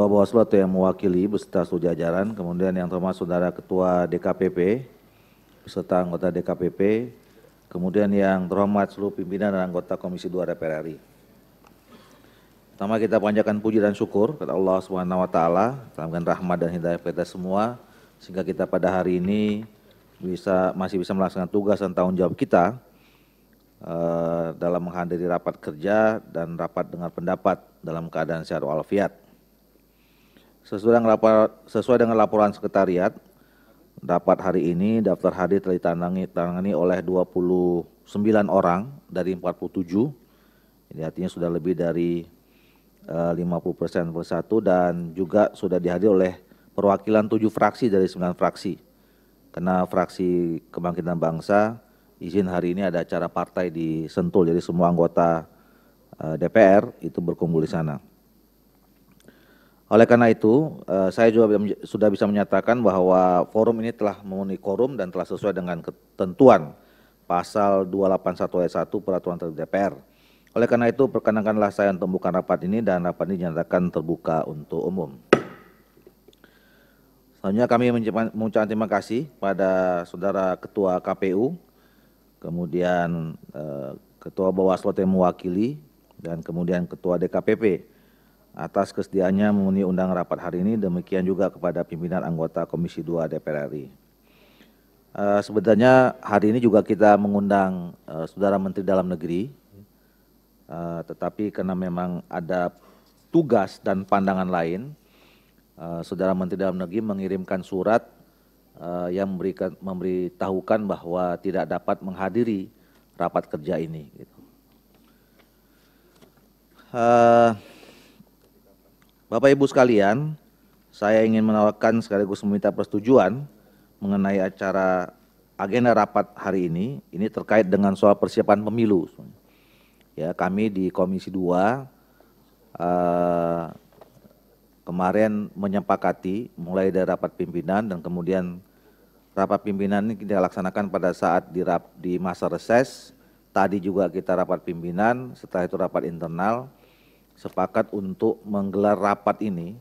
Ketua Bawaslu atau yang mewakili beserta seluruh jajaran, kemudian yang termasuk Saudara Ketua DKPP beserta anggota DKPP, kemudian yang terhormat seluruh pimpinan dan anggota Komisi 2 DPR RI. Pertama kita panjakan puji dan syukur kepada Allah SWT, wa taala, salamkan rahmat dan hidayah kita semua sehingga kita pada hari ini bisa masih bisa melaksanakan tugas dan tanggung jawab kita eh, dalam menghadiri rapat kerja dan rapat dengar pendapat dalam keadaan sehat walafiat. Sesuai dengan laporan, sesuai dengan laporan sekretariat, dapat hari ini daftar hadir telah ditangani oleh 29 orang dari 47. Ini artinya sudah lebih dari eh, uh, 50% persen satu dan juga sudah dihadiri oleh perwakilan tujuh fraksi dari sembilan fraksi. Karena fraksi Kebangkitan Bangsa izin hari ini ada acara partai di Sentul, jadi semua anggota eh, DPR itu berkumpul di sana. Oleh karena itu, eh, saya juga sudah bisa menyatakan bahwa forum ini telah memenuhi quorum dan telah sesuai dengan ketentuan pasal 281 ayat 1 Peraturan Tertutup DPR. Oleh karena itu, perkenankanlah saya untuk membuka rapat ini dan rapat ini dinyatakan terbuka untuk umum. Selanjutnya kami mengucapkan terima kasih pada Saudara Ketua KPU, kemudian eh, Ketua Bawaslu yang mewakili, dan kemudian Ketua DKPP atas kesediaannya memenuhi undang rapat hari ini, demikian juga kepada pimpinan anggota Komisi 2 DPR RI. Uh, eh, sebenarnya hari ini juga kita mengundang uh, Saudara Menteri Dalam Negeri, uh, tetapi karena memang ada tugas dan pandangan lain, uh, Saudara Menteri Dalam Negeri mengirimkan surat uh, yang memberikan, memberitahukan bahwa tidak dapat menghadiri rapat kerja ini. Gitu. Uh, Bapak Ibu sekalian, saya ingin menawarkan sekaligus meminta persetujuan mengenai acara agenda rapat hari ini. Ini terkait dengan soal persiapan pemilu. Ya, kami di Komisi 2 uh, eh, kemarin menyepakati mulai dari rapat pimpinan dan kemudian rapat pimpinan ini kita laksanakan pada saat di, rap, di masa reses. Tadi juga kita rapat pimpinan, setelah itu rapat internal sepakat untuk menggelar rapat ini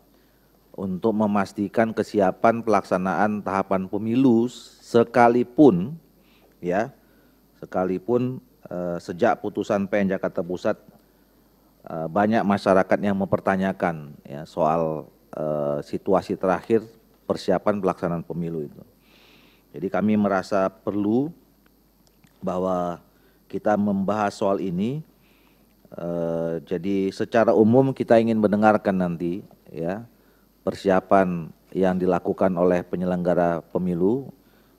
untuk memastikan kesiapan pelaksanaan tahapan pemilu sekalipun ya sekalipun eh, sejak putusan PN Jakarta Pusat eh, banyak masyarakat yang mempertanyakan ya soal eh, situasi terakhir persiapan pelaksanaan pemilu itu. Jadi kami merasa perlu bahwa kita membahas soal ini Eh, jadi secara umum kita ingin mendengarkan nanti ya persiapan yang dilakukan oleh penyelenggara pemilu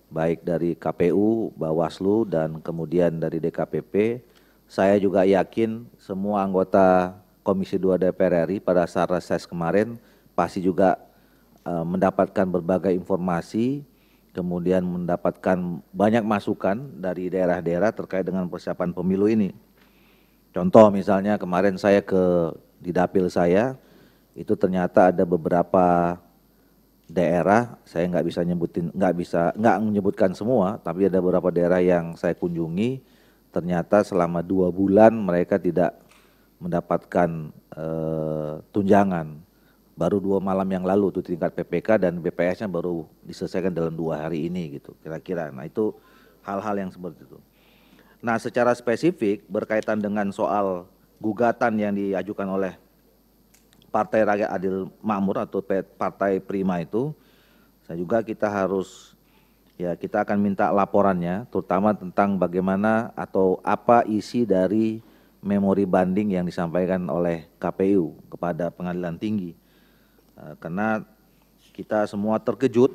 baik dari KPU, Bawaslu dan kemudian dari DKPP. Saya juga yakin semua anggota Komisi 2 DPR RI pada saat reses kemarin pasti juga uh, mendapatkan berbagai informasi, kemudian mendapatkan banyak masukan dari daerah-daerah terkait dengan persiapan pemilu ini. Contoh misalnya kemarin saya ke di dapil saya itu ternyata ada beberapa daerah saya nggak bisa nyebutin nggak bisa nggak menyebutkan semua tapi ada beberapa daerah yang saya kunjungi ternyata selama dua bulan mereka tidak mendapatkan e, tunjangan baru dua malam yang lalu itu tingkat PPK dan BPS-nya baru diselesaikan dalam dua hari ini gitu kira-kira nah itu hal-hal yang seperti itu Nah, secara spesifik berkaitan dengan soal gugatan yang diajukan oleh Partai Rakyat Adil Makmur atau Partai Prima itu, saya juga kita harus ya kita akan minta laporannya, terutama tentang bagaimana atau apa isi dari memori banding yang disampaikan oleh KPU kepada Pengadilan Tinggi. Eh, karena kita semua terkejut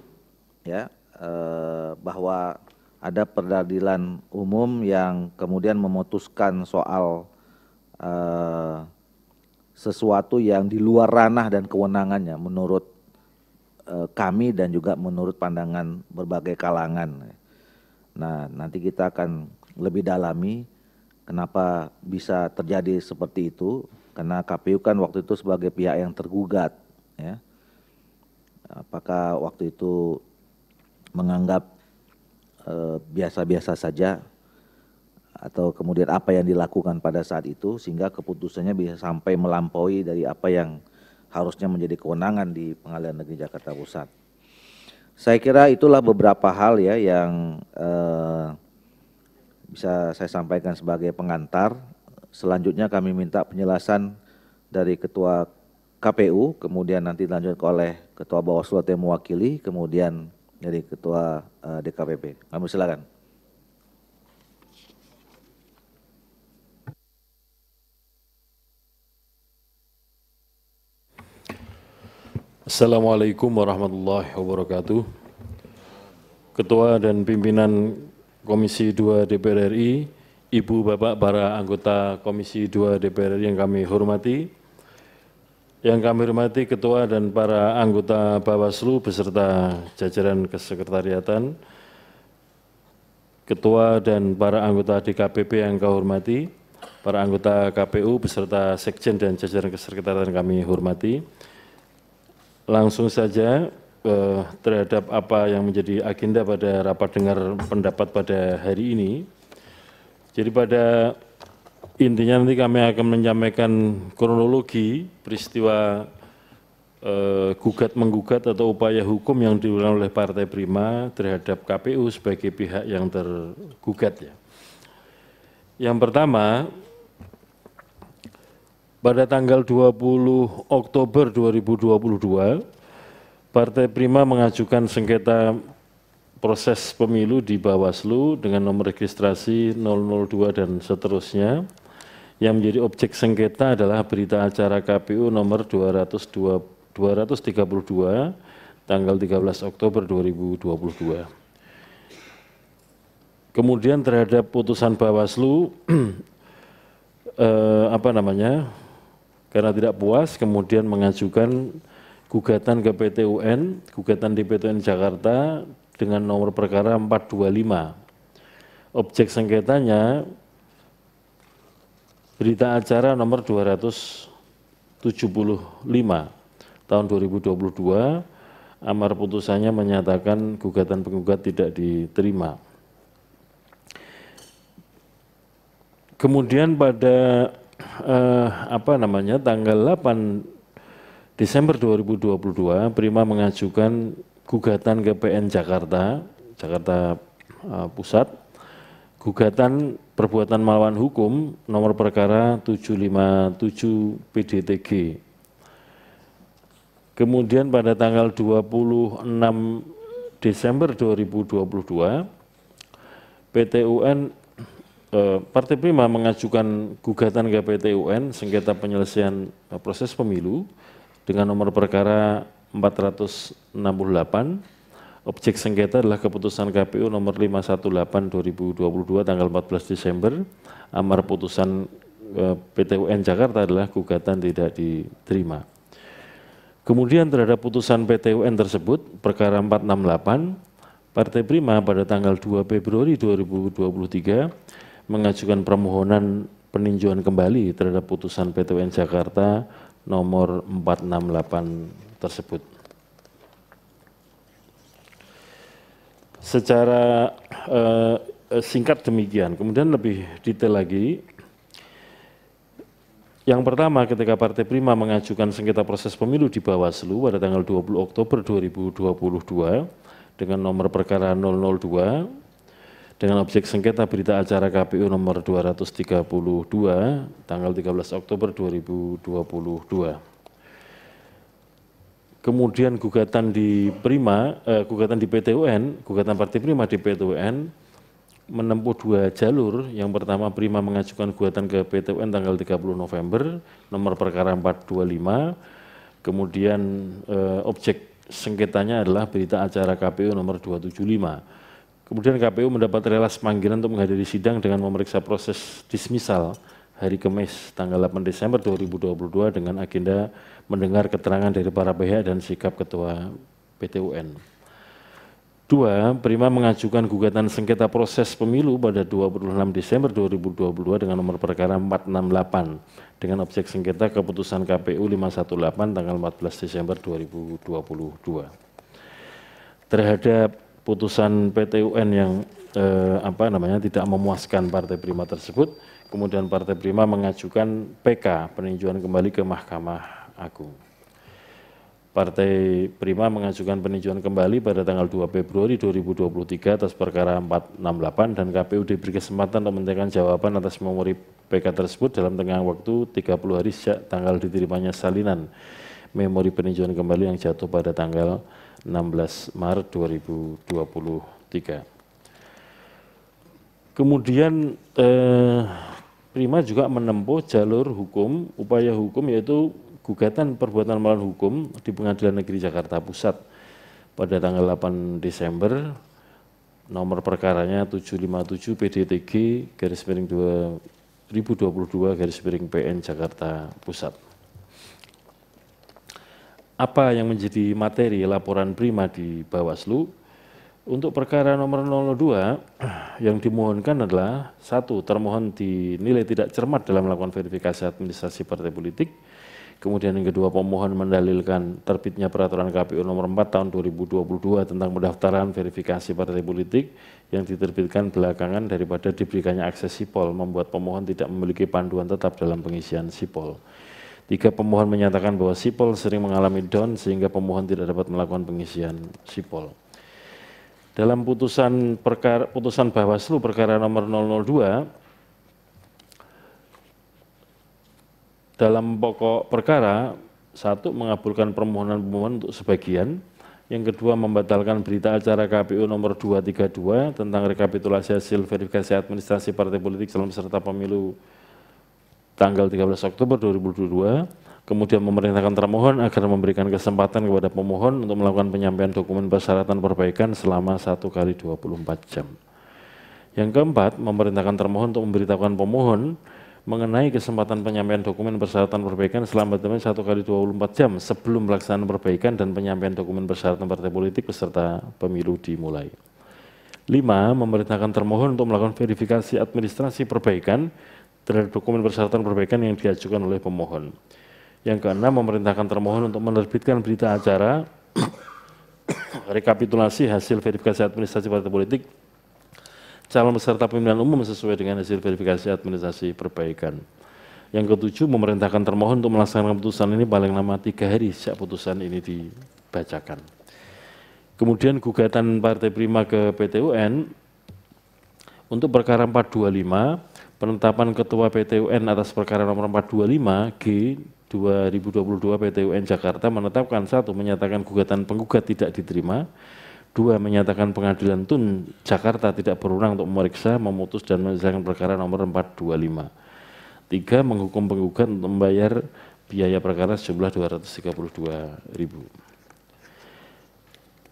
ya eh, bahwa ada peradilan umum yang kemudian memutuskan soal eh, sesuatu yang di luar ranah dan kewenangannya menurut eh, kami dan juga menurut pandangan berbagai kalangan. Nah, nanti kita akan lebih dalami kenapa bisa terjadi seperti itu karena KPU kan waktu itu sebagai pihak yang tergugat ya. Apakah waktu itu menganggap Eh, biasa-biasa saja atau kemudian apa yang dilakukan pada saat itu sehingga keputusannya bisa sampai melampaui dari apa yang harusnya menjadi kewenangan di Pengadilan Negeri Jakarta Pusat. Saya kira itulah beberapa hal ya yang eh, bisa saya sampaikan sebagai pengantar. Selanjutnya kami minta penjelasan dari Ketua KPU, kemudian nanti dilanjutkan oleh Ketua Bawaslu yang mewakili, kemudian dari Ketua uh, eh, DKPP. Kami silakan. Assalamualaikum warahmatullahi wabarakatuh. Ketua dan pimpinan Komisi 2 DPR RI, Ibu Bapak para anggota Komisi 2 DPR RI yang kami hormati, yang kami hormati Ketua dan para anggota Bawaslu beserta jajaran kesekretariatan, Ketua dan para anggota DKPP yang kami hormati, para anggota KPU beserta Sekjen dan jajaran kesekretariatan kami hormati. Langsung saja eh, terhadap apa yang menjadi agenda pada rapat dengar pendapat pada hari ini. Jadi pada Intinya nanti kami akan menyampaikan kronologi peristiwa eh, gugat menggugat atau upaya hukum yang diulang oleh Partai Prima terhadap KPU sebagai pihak yang tergugat ya. Yang pertama, pada tanggal 20 Oktober 2022, Partai Prima mengajukan sengketa proses pemilu di Bawaslu dengan nomor registrasi 002 dan seterusnya yang menjadi objek sengketa adalah berita acara KPU nomor 202, 232 tanggal 13 Oktober 2022. Kemudian terhadap putusan Bawaslu eh, apa namanya? karena tidak puas kemudian mengajukan gugatan ke PT UN, gugatan di PT UN Jakarta dengan nomor perkara 425. Objek sengketanya Berita acara nomor 275 tahun 2022 amar putusannya menyatakan gugatan penggugat tidak diterima. Kemudian pada eh, apa namanya tanggal 8 Desember 2022 Prima mengajukan gugatan ke PN Jakarta, Jakarta eh, Pusat gugatan perbuatan melawan hukum nomor perkara 757 PDTG. Kemudian pada tanggal 26 Desember 2022 PT UN Partai Prima mengajukan gugatan ke PT UN sengketa penyelesaian proses pemilu dengan nomor perkara 468 objek sengketa adalah keputusan KPU nomor 518 2022 tanggal 14 Desember amar putusan eh, PT UN Jakarta adalah gugatan tidak diterima. Kemudian terhadap putusan PT UN tersebut perkara 468 Partai Prima pada tanggal 2 Februari 2023 mengajukan permohonan peninjauan kembali terhadap putusan PT UN Jakarta nomor 468 tersebut. secara uh, singkat demikian. Kemudian lebih detail lagi, yang pertama ketika Partai Prima mengajukan sengketa proses pemilu di Bawaslu pada tanggal 20 Oktober 2022 dengan nomor perkara 002 dengan objek sengketa berita acara KPU nomor 232 tanggal 13 Oktober 2022 kemudian gugatan di Prima, eh, gugatan di PTUN, gugatan Partai Prima di PTUN menempuh dua jalur. Yang pertama Prima mengajukan gugatan ke PTUN tanggal 30 November, nomor perkara 425. Kemudian eh, objek sengketanya adalah berita acara KPU nomor 275. Kemudian KPU mendapat relas panggilan untuk menghadiri sidang dengan memeriksa proses dismisal hari Kamis tanggal 8 Desember 2022 dengan agenda mendengar keterangan dari para pihak dan sikap Ketua PTUN. Dua, Prima mengajukan gugatan sengketa proses pemilu pada 26 Desember 2022 dengan nomor perkara 468 dengan objek sengketa keputusan KPU 518 tanggal 14 Desember 2022. Terhadap putusan PTUN yang eh, apa namanya tidak memuaskan Partai Prima tersebut, kemudian Partai Prima mengajukan PK, peninjauan kembali ke Mahkamah Agung. Partai Prima mengajukan peninjauan kembali pada tanggal 2 Februari 2023 atas perkara 468 dan KPU diberi kesempatan untuk menentukan jawaban atas memori PK tersebut dalam tengah waktu 30 hari sejak tanggal diterimanya salinan memori peninjauan kembali yang jatuh pada tanggal 16 Maret 2023. Kemudian eh, Prima juga menempuh jalur hukum, upaya hukum yaitu gugatan perbuatan melawan hukum di Pengadilan Negeri Jakarta Pusat pada tanggal 8 Desember nomor perkaranya 757 PDTG garis miring 2022 garis miring PN Jakarta Pusat. Apa yang menjadi materi laporan Prima di Bawaslu? Untuk perkara nomor 02 yang dimohonkan adalah satu termohon dinilai tidak cermat dalam melakukan verifikasi administrasi partai politik. Kemudian yang kedua pemohon mendalilkan terbitnya peraturan KPU nomor 4 tahun 2022 tentang pendaftaran verifikasi partai politik yang diterbitkan belakangan daripada diberikannya akses sipol membuat pemohon tidak memiliki panduan tetap dalam pengisian sipol. Tiga pemohon menyatakan bahwa sipol sering mengalami down sehingga pemohon tidak dapat melakukan pengisian sipol dalam putusan perkara, putusan Bawaslu perkara nomor 002 dalam pokok perkara satu mengabulkan permohonan pemohon untuk sebagian yang kedua membatalkan berita acara KPU nomor 232 tentang rekapitulasi hasil verifikasi administrasi partai politik dalam serta pemilu tanggal 13 Oktober 2022 kemudian memerintahkan termohon agar memberikan kesempatan kepada pemohon untuk melakukan penyampaian dokumen persyaratan perbaikan selama 1 kali 24 jam. Yang keempat, memerintahkan termohon untuk memberitahukan pemohon mengenai kesempatan penyampaian dokumen persyaratan perbaikan selama termin 1 kali 24 jam sebelum pelaksanaan perbaikan dan penyampaian dokumen persyaratan partai politik beserta pemilu dimulai. Lima Memerintahkan termohon untuk melakukan verifikasi administrasi perbaikan terhadap dokumen persyaratan perbaikan yang diajukan oleh pemohon. Yang keenam memerintahkan termohon untuk menerbitkan berita acara rekapitulasi hasil verifikasi administrasi partai politik calon peserta pemilihan umum sesuai dengan hasil verifikasi administrasi perbaikan. Yang ketujuh memerintahkan termohon untuk melaksanakan putusan ini paling lama tiga hari sejak putusan ini dibacakan. Kemudian gugatan Partai Prima ke PTUN untuk perkara 425 penetapan ketua PTUN atas perkara nomor 425 G 2022 PT UN Jakarta menetapkan satu menyatakan gugatan penggugat tidak diterima, dua menyatakan pengadilan TUN Jakarta tidak berwenang untuk memeriksa, memutus dan menyelesaikan perkara nomor 425. Tiga menghukum penggugat untuk membayar biaya perkara sejumlah 232 ribu.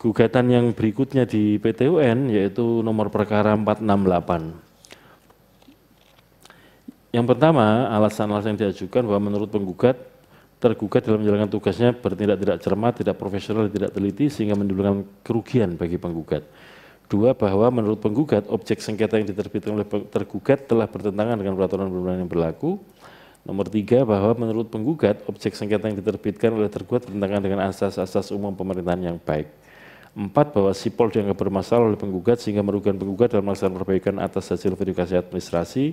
Gugatan yang berikutnya di PTUN yaitu nomor perkara 468. Yang pertama, alasan-alasan yang diajukan bahwa menurut penggugat tergugat dalam menjalankan tugasnya bertindak tidak cermat, tidak profesional, tidak teliti sehingga menimbulkan kerugian bagi penggugat. Dua, bahwa menurut penggugat, objek sengketa yang diterbitkan oleh tergugat telah bertentangan dengan peraturan perundang yang berlaku. Nomor tiga, bahwa menurut penggugat, objek sengketa yang diterbitkan oleh tergugat bertentangan dengan asas-asas umum pemerintahan yang baik. Empat, bahwa sipol dianggap bermasalah oleh penggugat sehingga merugikan penggugat dalam melaksanakan perbaikan atas hasil verifikasi administrasi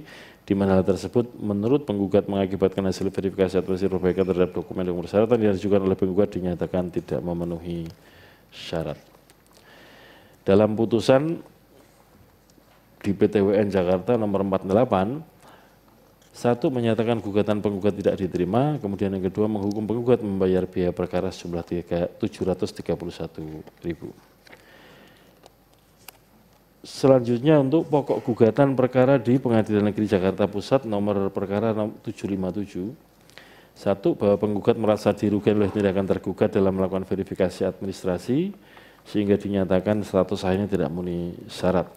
di mana hal tersebut menurut penggugat mengakibatkan hasil verifikasi administrasi perbaikan terhadap dokumen dan persyaratan yang diajukan oleh penggugat dinyatakan tidak memenuhi syarat. Dalam putusan di PTWN Jakarta nomor 48, satu menyatakan gugatan penggugat tidak diterima, kemudian yang kedua menghukum penggugat membayar biaya perkara sejumlah 731 selanjutnya untuk pokok gugatan perkara di Pengadilan Negeri Jakarta Pusat nomor perkara 757 satu, bahwa penggugat merasa dirugikan oleh tindakan tergugat dalam melakukan verifikasi administrasi sehingga dinyatakan status akhirnya tidak memenuhi syarat.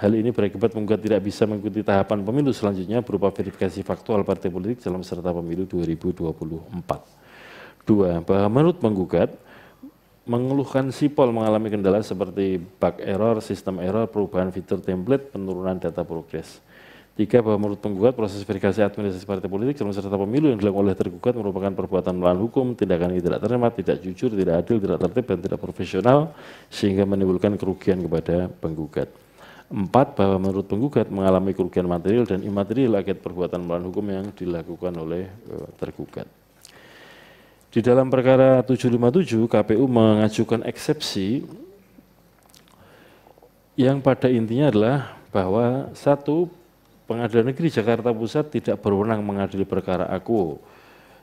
Hal ini berakibat penggugat tidak bisa mengikuti tahapan pemilu selanjutnya berupa verifikasi faktual partai politik dalam serta pemilu 2024. Dua, bahwa menurut penggugat, mengeluhkan sipol mengalami kendala seperti bug error, sistem error, perubahan fitur template, penurunan data progres. Tiga, bahwa menurut penggugat proses verifikasi administrasi partai politik dalam serta pemilu yang dilakukan oleh tergugat merupakan perbuatan melawan hukum, tindakan yang tidak terima, tidak jujur, tidak adil, tidak tertib, dan tidak profesional, sehingga menimbulkan kerugian kepada penggugat. Empat, bahwa menurut penggugat mengalami kerugian material dan imaterial akibat perbuatan melawan hukum yang dilakukan oleh eh, tergugat. Di dalam perkara 757 KPU mengajukan eksepsi yang pada intinya adalah bahwa satu Pengadilan Negeri Jakarta Pusat tidak berwenang mengadili perkara aku.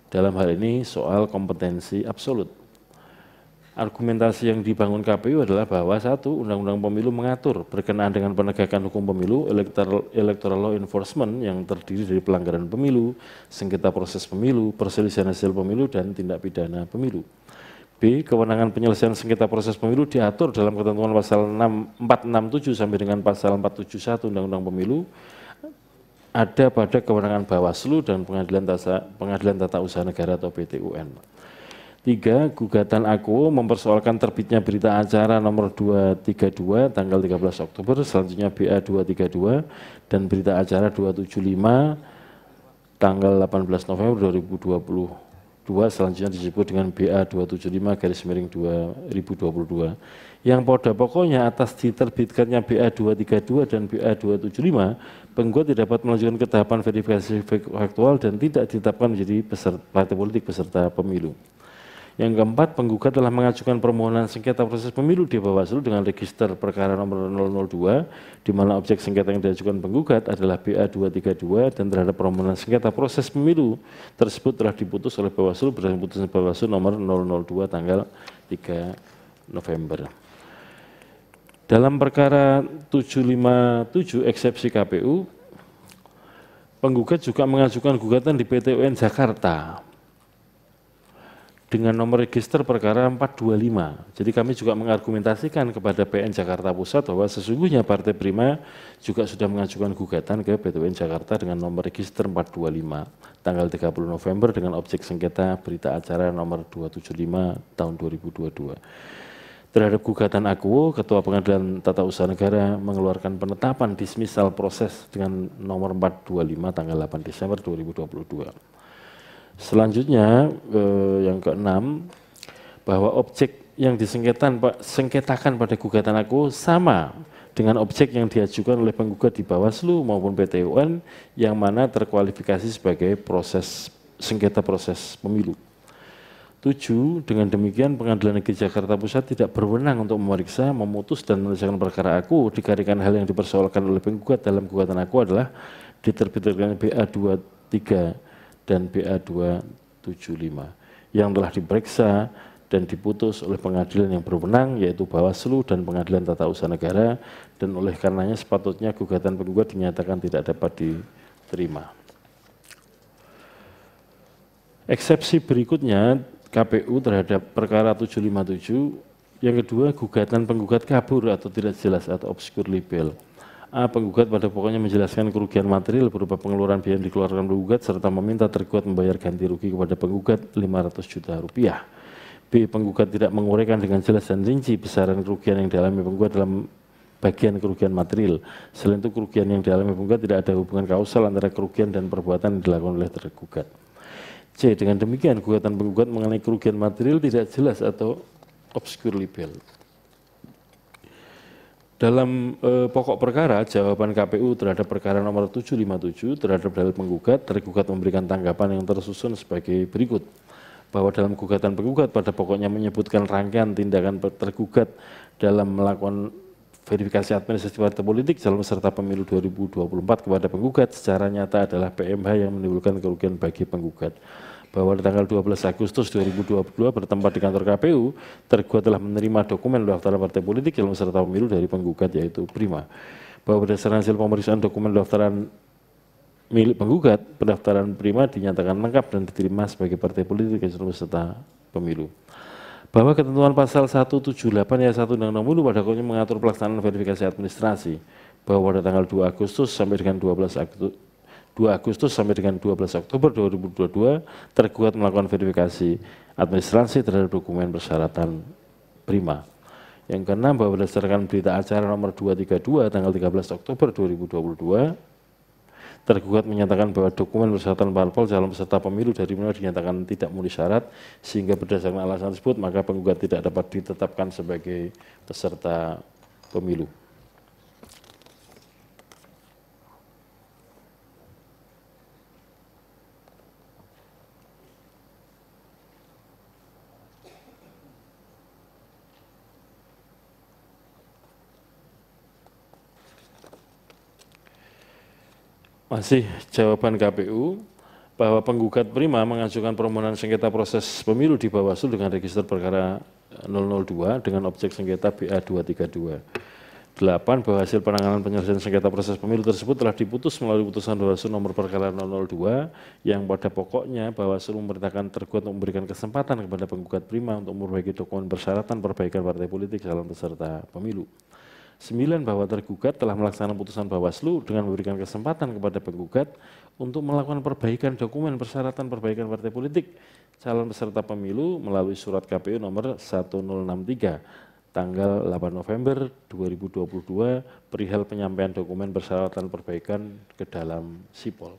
Dalam hal ini soal kompetensi absolut argumentasi yang dibangun KPU adalah bahwa satu undang-undang pemilu mengatur berkenaan dengan penegakan hukum pemilu electoral, electoral law enforcement yang terdiri dari pelanggaran pemilu, sengketa proses pemilu, perselisihan hasil pemilu dan tindak pidana pemilu. B. Kewenangan penyelesaian sengketa proses pemilu diatur dalam ketentuan pasal 6, 467 sampai dengan pasal 471 Undang-Undang Pemilu ada pada kewenangan Bawaslu dan Pengadilan Tata, Pengadilan Tata Usaha Negara atau PTUN. 3. Gugatan aku mempersoalkan terbitnya berita acara nomor 232 tanggal 13 Oktober, selanjutnya BA 232 dan berita acara 275 tanggal 18 November 2022 selanjutnya disebut dengan BA 275 garis miring 2022 yang pada pokoknya atas diterbitkannya BA 232 dan BA 275 penggugat tidak dapat melanjutkan ke tahapan verifikasi faktual dan tidak ditetapkan menjadi peserta, partai politik peserta pemilu. Yang keempat, penggugat telah mengajukan permohonan sengketa proses pemilu di Bawaslu dengan register perkara nomor 002 di mana objek sengketa yang diajukan penggugat adalah BA 232 dan terhadap permohonan sengketa proses pemilu tersebut telah diputus oleh Bawaslu berdasarkan putusan Bawaslu nomor 002 tanggal 3 November. Dalam perkara 757 eksepsi KPU, penggugat juga mengajukan gugatan di PT UN Jakarta dengan nomor register perkara 425. Jadi kami juga mengargumentasikan kepada PN Jakarta Pusat bahwa sesungguhnya Partai Prima juga sudah mengajukan gugatan ke PTWN Jakarta dengan nomor register 425 tanggal 30 November dengan objek sengketa berita acara nomor 275 tahun 2022. Terhadap gugatan aku, Ketua Pengadilan Tata Usaha Negara mengeluarkan penetapan dismisal proses dengan nomor 425 tanggal 8 Desember 2022. Selanjutnya eh, yang keenam bahwa objek yang disengketan sengketakan pada gugatan aku sama dengan objek yang diajukan oleh penggugat di Bawaslu maupun PTUN yang mana terkualifikasi sebagai proses sengketa proses pemilu. tujuh Dengan demikian pengadilan negeri Jakarta Pusat tidak berwenang untuk memeriksa, memutus dan menyelesaikan perkara aku dikarenakan hal yang dipersoalkan oleh penggugat dalam gugatan aku adalah diterbitkan BA 23 dan BA 275 yang telah diperiksa dan diputus oleh pengadilan yang berwenang yaitu Bawaslu dan Pengadilan Tata Usaha Negara dan oleh karenanya sepatutnya gugatan penggugat dinyatakan tidak dapat diterima. Eksepsi berikutnya KPU terhadap perkara 757 yang kedua gugatan penggugat kabur atau tidak jelas atau obscure libel. A. Penggugat pada pokoknya menjelaskan kerugian material berupa pengeluaran biaya yang dikeluarkan penggugat serta meminta tergugat membayar ganti rugi kepada penggugat 500 juta rupiah. B. Penggugat tidak menguraikan dengan jelas dan rinci besaran kerugian yang dialami penggugat dalam bagian kerugian material. Selain itu kerugian yang dialami penggugat tidak ada hubungan kausal antara kerugian dan perbuatan yang dilakukan oleh tergugat. C. Dengan demikian gugatan penggugat mengenai kerugian material tidak jelas atau obscure libel. Dalam e, pokok perkara, jawaban KPU terhadap perkara nomor 757 terhadap dalil penggugat, tergugat memberikan tanggapan yang tersusun sebagai berikut. Bahwa dalam gugatan penggugat pada pokoknya menyebutkan rangkaian tindakan tergugat dalam melakukan verifikasi administrasi partai politik dalam serta pemilu 2024 kepada penggugat secara nyata adalah PMH yang menimbulkan kerugian bagi penggugat bahwa di tanggal 12 Agustus 2022 bertempat di kantor KPU, tergugat telah menerima dokumen daftar partai politik dalam serta pemilu dari penggugat yaitu Prima. Bahwa berdasarkan hasil pemeriksaan dokumen daftaran milik penggugat, pendaftaran Prima dinyatakan lengkap dan diterima sebagai partai politik dalam serta pemilu bahwa ketentuan pasal 178 ayat 1 Undang-Undang Pemilu pada pokoknya mengatur pelaksanaan verifikasi administrasi bahwa pada tanggal 2 Agustus sampai dengan 12 Agustus 2 Agustus sampai dengan 12 Oktober 2022 tergugat melakukan verifikasi administrasi terhadap dokumen persyaratan prima. Yang keenam bahwa berdasarkan berita acara nomor 232 tanggal 13 Oktober 2022 tergugat menyatakan bahwa dokumen persyaratan parpol calon peserta pemilu dari mana dinyatakan tidak memenuhi syarat sehingga berdasarkan alasan tersebut maka penggugat tidak dapat ditetapkan sebagai peserta pemilu. masih jawaban KPU bahwa penggugat prima mengajukan permohonan sengketa proses pemilu di Bawaslu dengan register perkara 002 eh, dengan objek sengketa BA 232. 8 bahwa hasil penanganan penyelesaian sengketa proses pemilu tersebut telah diputus melalui putusan Bawaslu nomor perkara 002 yang pada pokoknya Bawaslu memerintahkan tergugat untuk memberikan kesempatan kepada penggugat prima untuk memperbaiki dokumen persyaratan perbaikan partai politik calon peserta pemilu. 9 bahwa tergugat telah melaksanakan putusan Bawaslu dengan memberikan kesempatan kepada penggugat untuk melakukan perbaikan dokumen persyaratan perbaikan partai politik calon peserta pemilu melalui surat KPU nomor 1063 tanggal 8 November 2022 perihal penyampaian dokumen persyaratan perbaikan ke dalam Sipol.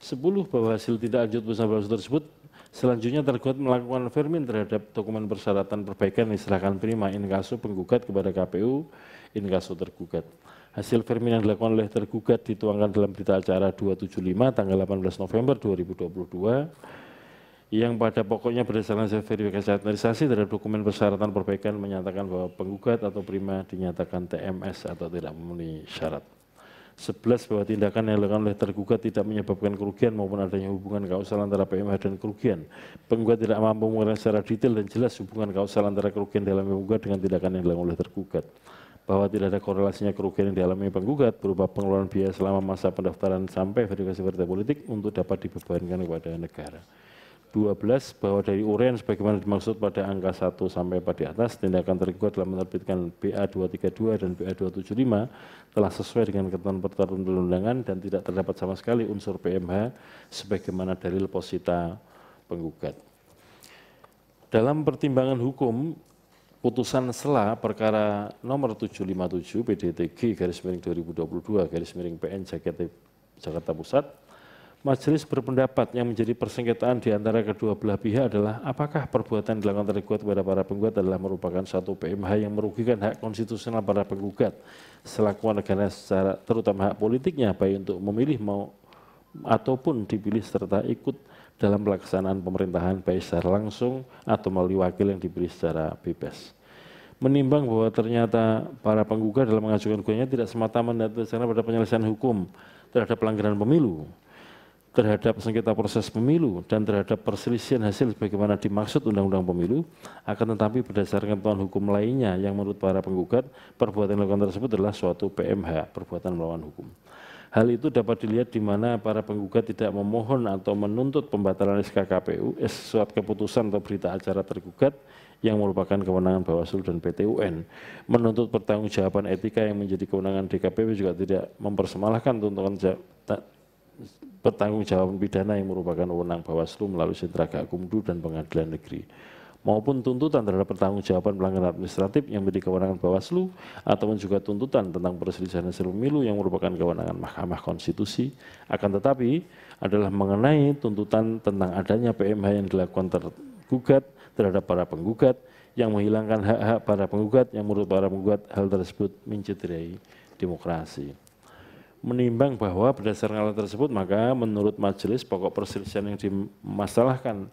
10 bahwa hasil tidak lanjut putusan Bawaslu tersebut Selanjutnya tergugat melakukan firmin terhadap dokumen persyaratan perbaikan diserahkan prima in penggugat kepada KPU inkaso tergugat. Hasil firman yang dilakukan oleh tergugat dituangkan dalam berita acara 275 tanggal 18 November 2022 yang pada pokoknya berdasarkan hasil verifikasi administrasi terhadap dokumen persyaratan perbaikan menyatakan bahwa penggugat atau prima dinyatakan TMS atau tidak memenuhi syarat. Sebelas bahwa tindakan yang dilakukan oleh tergugat tidak menyebabkan kerugian maupun adanya hubungan kausal antara PMH dan kerugian. Penggugat tidak mampu menguraikan secara detail dan jelas hubungan kausal antara kerugian dalam penggugat dengan tindakan yang dilakukan oleh tergugat bahwa tidak ada korelasinya kerugian yang dialami penggugat berupa pengeluaran biaya selama masa pendaftaran sampai verifikasi partai politik untuk dapat dibebankan kepada negara. 12 bahwa dari urian sebagaimana dimaksud pada angka 1 sampai pada di atas tindakan tergugat dalam menerbitkan BA 232 dan BA 275 telah sesuai dengan ketentuan peraturan perundangan dan tidak terdapat sama sekali unsur PMH sebagaimana dalil posita penggugat. Dalam pertimbangan hukum putusan sela perkara nomor 757 PDTG garis miring 2022 garis miring PN Jakarta Jakarta Pusat Majelis berpendapat yang menjadi persengketaan di antara kedua belah pihak adalah apakah perbuatan dilakukan tergugat kepada para penggugat adalah merupakan satu PMH yang merugikan hak konstitusional para penggugat selaku negara secara terutama hak politiknya baik untuk memilih mau ataupun dipilih serta ikut dalam pelaksanaan pemerintahan baik secara langsung atau melalui wakil yang diberi secara bebas. Menimbang bahwa ternyata para penggugat dalam mengajukan gugatannya tidak semata mendasarkan pada penyelesaian hukum terhadap pelanggaran pemilu, terhadap sengketa proses pemilu dan terhadap perselisihan hasil sebagaimana dimaksud Undang-Undang Pemilu, akan tetapi berdasarkan ketentuan hukum lainnya yang menurut para penggugat perbuatan melakukan tersebut adalah suatu PMH, perbuatan melawan hukum. Hal itu dapat dilihat di mana para penggugat tidak memohon atau menuntut pembatalan SK KPU, eh, surat keputusan atau berita acara tergugat yang merupakan kewenangan Bawaslu dan PTUN, Menuntut pertanggungjawaban etika yang menjadi kewenangan DKPP juga tidak mempersemalahkan tuntutan pertanggungjawaban pidana yang merupakan wewenang Bawaslu melalui Sentra Gakumdu dan Pengadilan Negeri maupun tuntutan terhadap pertanggungjawaban pelanggaran administratif yang menjadi kewenangan Bawaslu ataupun juga tuntutan tentang perselisihan hasil pemilu yang merupakan kewenangan Mahkamah Konstitusi akan tetapi adalah mengenai tuntutan tentang adanya PMH yang dilakukan tergugat terhadap para penggugat yang menghilangkan hak-hak para penggugat yang menurut para penggugat hal tersebut mencederai demokrasi menimbang bahwa berdasarkan hal tersebut maka menurut majelis pokok perselisihan yang dimasalahkan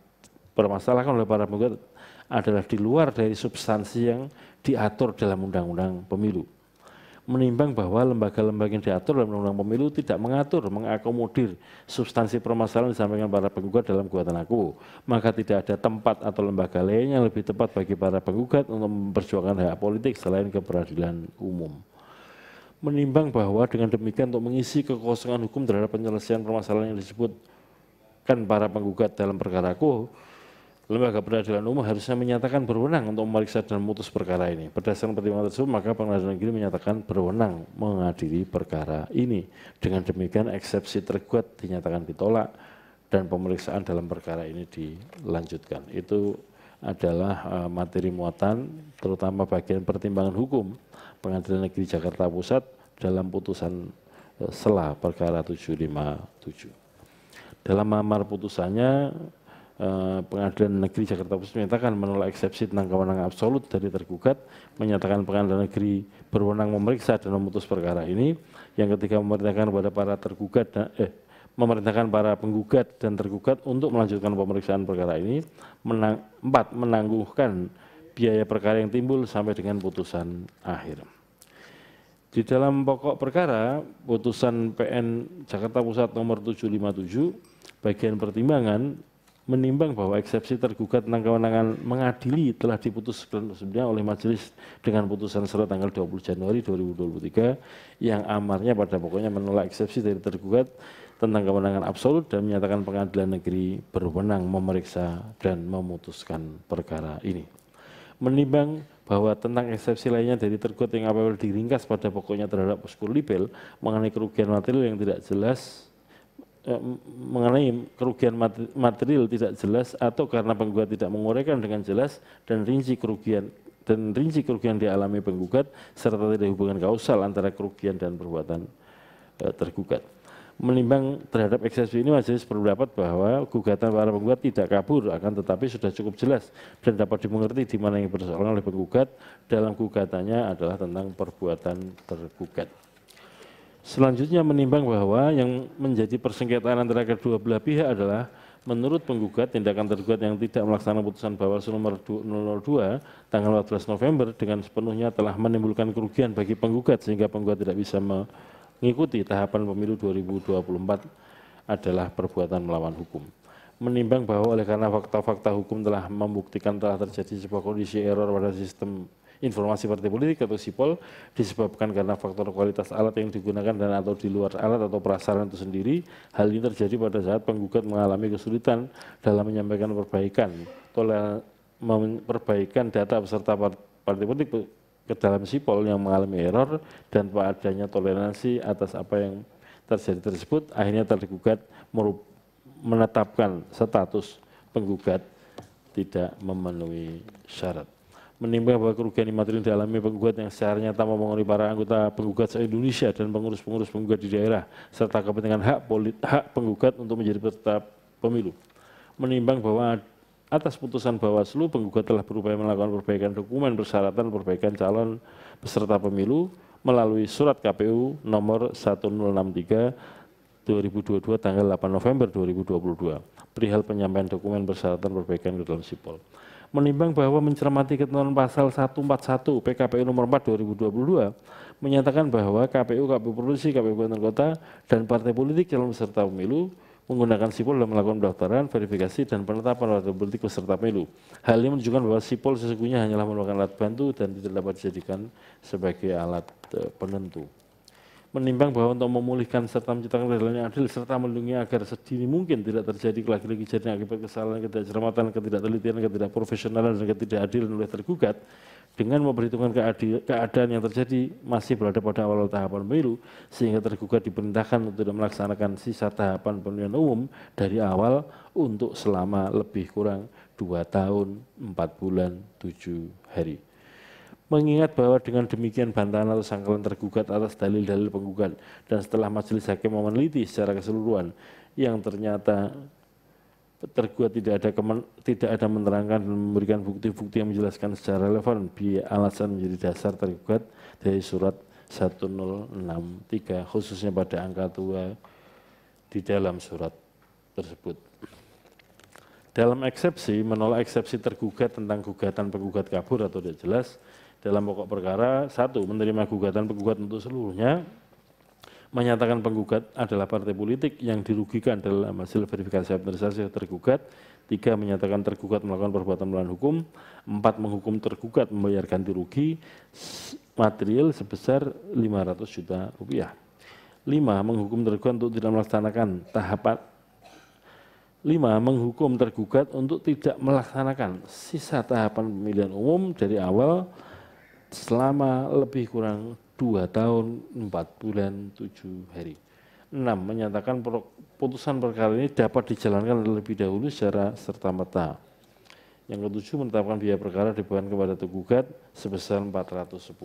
permasalahkan oleh para penggugat adalah di luar dari substansi yang diatur dalam undang-undang pemilu. Menimbang bahwa lembaga-lembaga yang diatur dalam undang-undang pemilu tidak mengatur, mengakomodir substansi permasalahan disampaikan para penggugat dalam kekuatan aku, maka tidak ada tempat atau lembaga lain yang lebih tepat bagi para penggugat untuk memperjuangkan hak politik selain keperadilan umum menimbang bahwa dengan demikian untuk mengisi kekosongan hukum terhadap penyelesaian permasalahan yang disebutkan para penggugat dalam perkara perkaraku lembaga peradilan umum harusnya menyatakan berwenang untuk memeriksa dan memutus perkara ini. Berdasarkan pertimbangan tersebut, maka pengadilan negeri menyatakan berwenang mengadili perkara ini. Dengan demikian, eksepsi terkuat dinyatakan ditolak dan pemeriksaan dalam perkara ini dilanjutkan. Itu adalah eh, materi muatan, terutama bagian pertimbangan hukum Pengadilan Negeri Jakarta Pusat dalam putusan eh, selah perkara 757. Dalam amar putusannya, Eh, Pengadilan Negeri Jakarta Pusat menyatakan menolak eksepsi tentang kewenangan absolut dari tergugat, menyatakan Pengadilan Negeri berwenang memeriksa dan memutus perkara ini. Yang ketiga memerintahkan kepada para tergugat dan, eh, memerintahkan para penggugat dan tergugat untuk melanjutkan pemeriksaan perkara ini. Menang, empat, menangguhkan biaya perkara yang timbul sampai dengan putusan akhir. Di dalam pokok perkara, putusan PN Jakarta Pusat nomor 757, bagian pertimbangan menimbang bahwa eksepsi tergugat tentang kewenangan mengadili telah diputus sebelumnya oleh majelis dengan putusan surat tanggal 20 Januari 2023 yang amarnya pada pokoknya menolak eksepsi dari tergugat tentang kewenangan absolut dan menyatakan pengadilan negeri berwenang memeriksa dan memutuskan perkara ini. Menimbang bahwa tentang eksepsi lainnya dari tergugat yang apabila diringkas pada pokoknya terhadap oskur libel mengenai kerugian material yang tidak jelas Eh, mengenai kerugian material tidak jelas atau karena penggugat tidak menguraikan dengan jelas dan rinci kerugian dan rinci kerugian dialami penggugat serta tidak hubungan kausal antara kerugian dan perbuatan eh, tergugat. Menimbang terhadap eksepsi ini majelis berpendapat bahwa gugatan para penggugat tidak kabur akan tetapi sudah cukup jelas dan dapat dimengerti di mana yang bersoal oleh penggugat dalam gugatannya adalah tentang perbuatan tergugat. Selanjutnya menimbang bahwa yang menjadi persengketaan antara kedua belah pihak adalah menurut penggugat tindakan tergugat yang tidak melaksanakan putusan Bawaslu nomor 002 tanggal 14 November dengan sepenuhnya telah menimbulkan kerugian bagi penggugat sehingga penggugat tidak bisa mengikuti tahapan pemilu 2024 adalah perbuatan melawan hukum menimbang bahwa oleh karena fakta-fakta hukum telah membuktikan telah terjadi sebuah kondisi error pada sistem informasi partai politik atau sipol disebabkan karena faktor kualitas alat yang digunakan dan atau di luar alat atau prasarana itu sendiri. Hal ini terjadi pada saat penggugat mengalami kesulitan dalam menyampaikan perbaikan, memperbaikan data peserta partai politik ke dalam sipol yang mengalami error dan adanya toleransi atas apa yang terjadi tersebut akhirnya tergugat menetapkan status penggugat tidak memenuhi syarat. Menimbang bahwa kerugian imaterial dialami penggugat yang secara nyata memengaruhi para anggota penggugat se-Indonesia dan pengurus-pengurus penggugat di daerah, serta kepentingan hak, polit, hak penggugat untuk menjadi peserta pemilu. Menimbang bahwa atas putusan Bawaslu, penggugat telah berupaya melakukan perbaikan dokumen persyaratan perbaikan calon peserta pemilu melalui surat KPU nomor 1063 2022 tanggal 8 November 2022 perihal penyampaian dokumen persyaratan perbaikan ke dalam SIPOL menimbang bahwa mencermati ketentuan pasal 141 PKPU nomor 4 2022 menyatakan bahwa KPU, KPU Provinsi, KPU Kabupaten Kota, dan partai politik calon peserta pemilu menggunakan sipol dalam melakukan pendaftaran, verifikasi, dan penetapan partai politik peserta pemilu. Hal ini menunjukkan bahwa sipol sesungguhnya hanyalah merupakan alat bantu dan tidak dapat dijadikan sebagai alat eh, penentu menimbang bahwa untuk memulihkan serta menciptakan keadilan yang adil serta melindungi agar sedini mungkin tidak terjadi lagi-lagi kejadian akibat kesalahan, ketidakcermatan, ketidaktelitian, ketidakprofesionalan dan ketidakadilan oleh tergugat dengan memperhitungkan keadil, keadaan yang terjadi masih berada pada awal tahapan pemilu sehingga tergugat diperintahkan untuk tidak melaksanakan sisa tahapan pemilihan umum dari awal untuk selama lebih kurang dua tahun empat bulan tujuh hari mengingat bahwa dengan demikian bantahan atau sangkalan tergugat atas dalil-dalil penggugat dan setelah majelis hakim meneliti secara keseluruhan yang ternyata tergugat tidak ada kemen, tidak ada menerangkan dan memberikan bukti-bukti yang menjelaskan secara relevan biaya alasan menjadi dasar tergugat dari surat 1063 khususnya pada angka tua di dalam surat tersebut. Dalam eksepsi menolak eksepsi tergugat tentang gugatan penggugat kabur atau tidak jelas dalam pokok perkara satu menerima gugatan penggugat untuk seluruhnya menyatakan penggugat adalah partai politik yang dirugikan dalam hasil verifikasi administrasi tergugat tiga menyatakan tergugat melakukan perbuatan melawan hukum empat menghukum tergugat membayar ganti rugi material sebesar 500 juta rupiah lima menghukum tergugat untuk tidak melaksanakan tahapan lima menghukum tergugat untuk tidak melaksanakan sisa tahapan pemilihan umum dari awal selama lebih kurang dua tahun empat bulan tujuh hari. enam Menyatakan putusan perkara ini dapat dijalankan lebih dahulu secara serta-merta. Yang ketujuh menetapkan biaya perkara dibeban kepada tergugat sebesar 410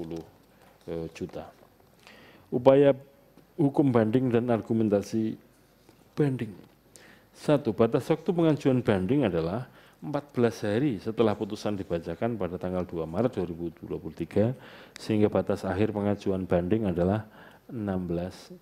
eh, juta. Upaya hukum banding dan argumentasi banding. Satu, batas waktu pengajuan banding adalah 14 hari setelah putusan dibacakan pada tanggal 2 Maret 2023 sehingga batas akhir pengajuan banding adalah 16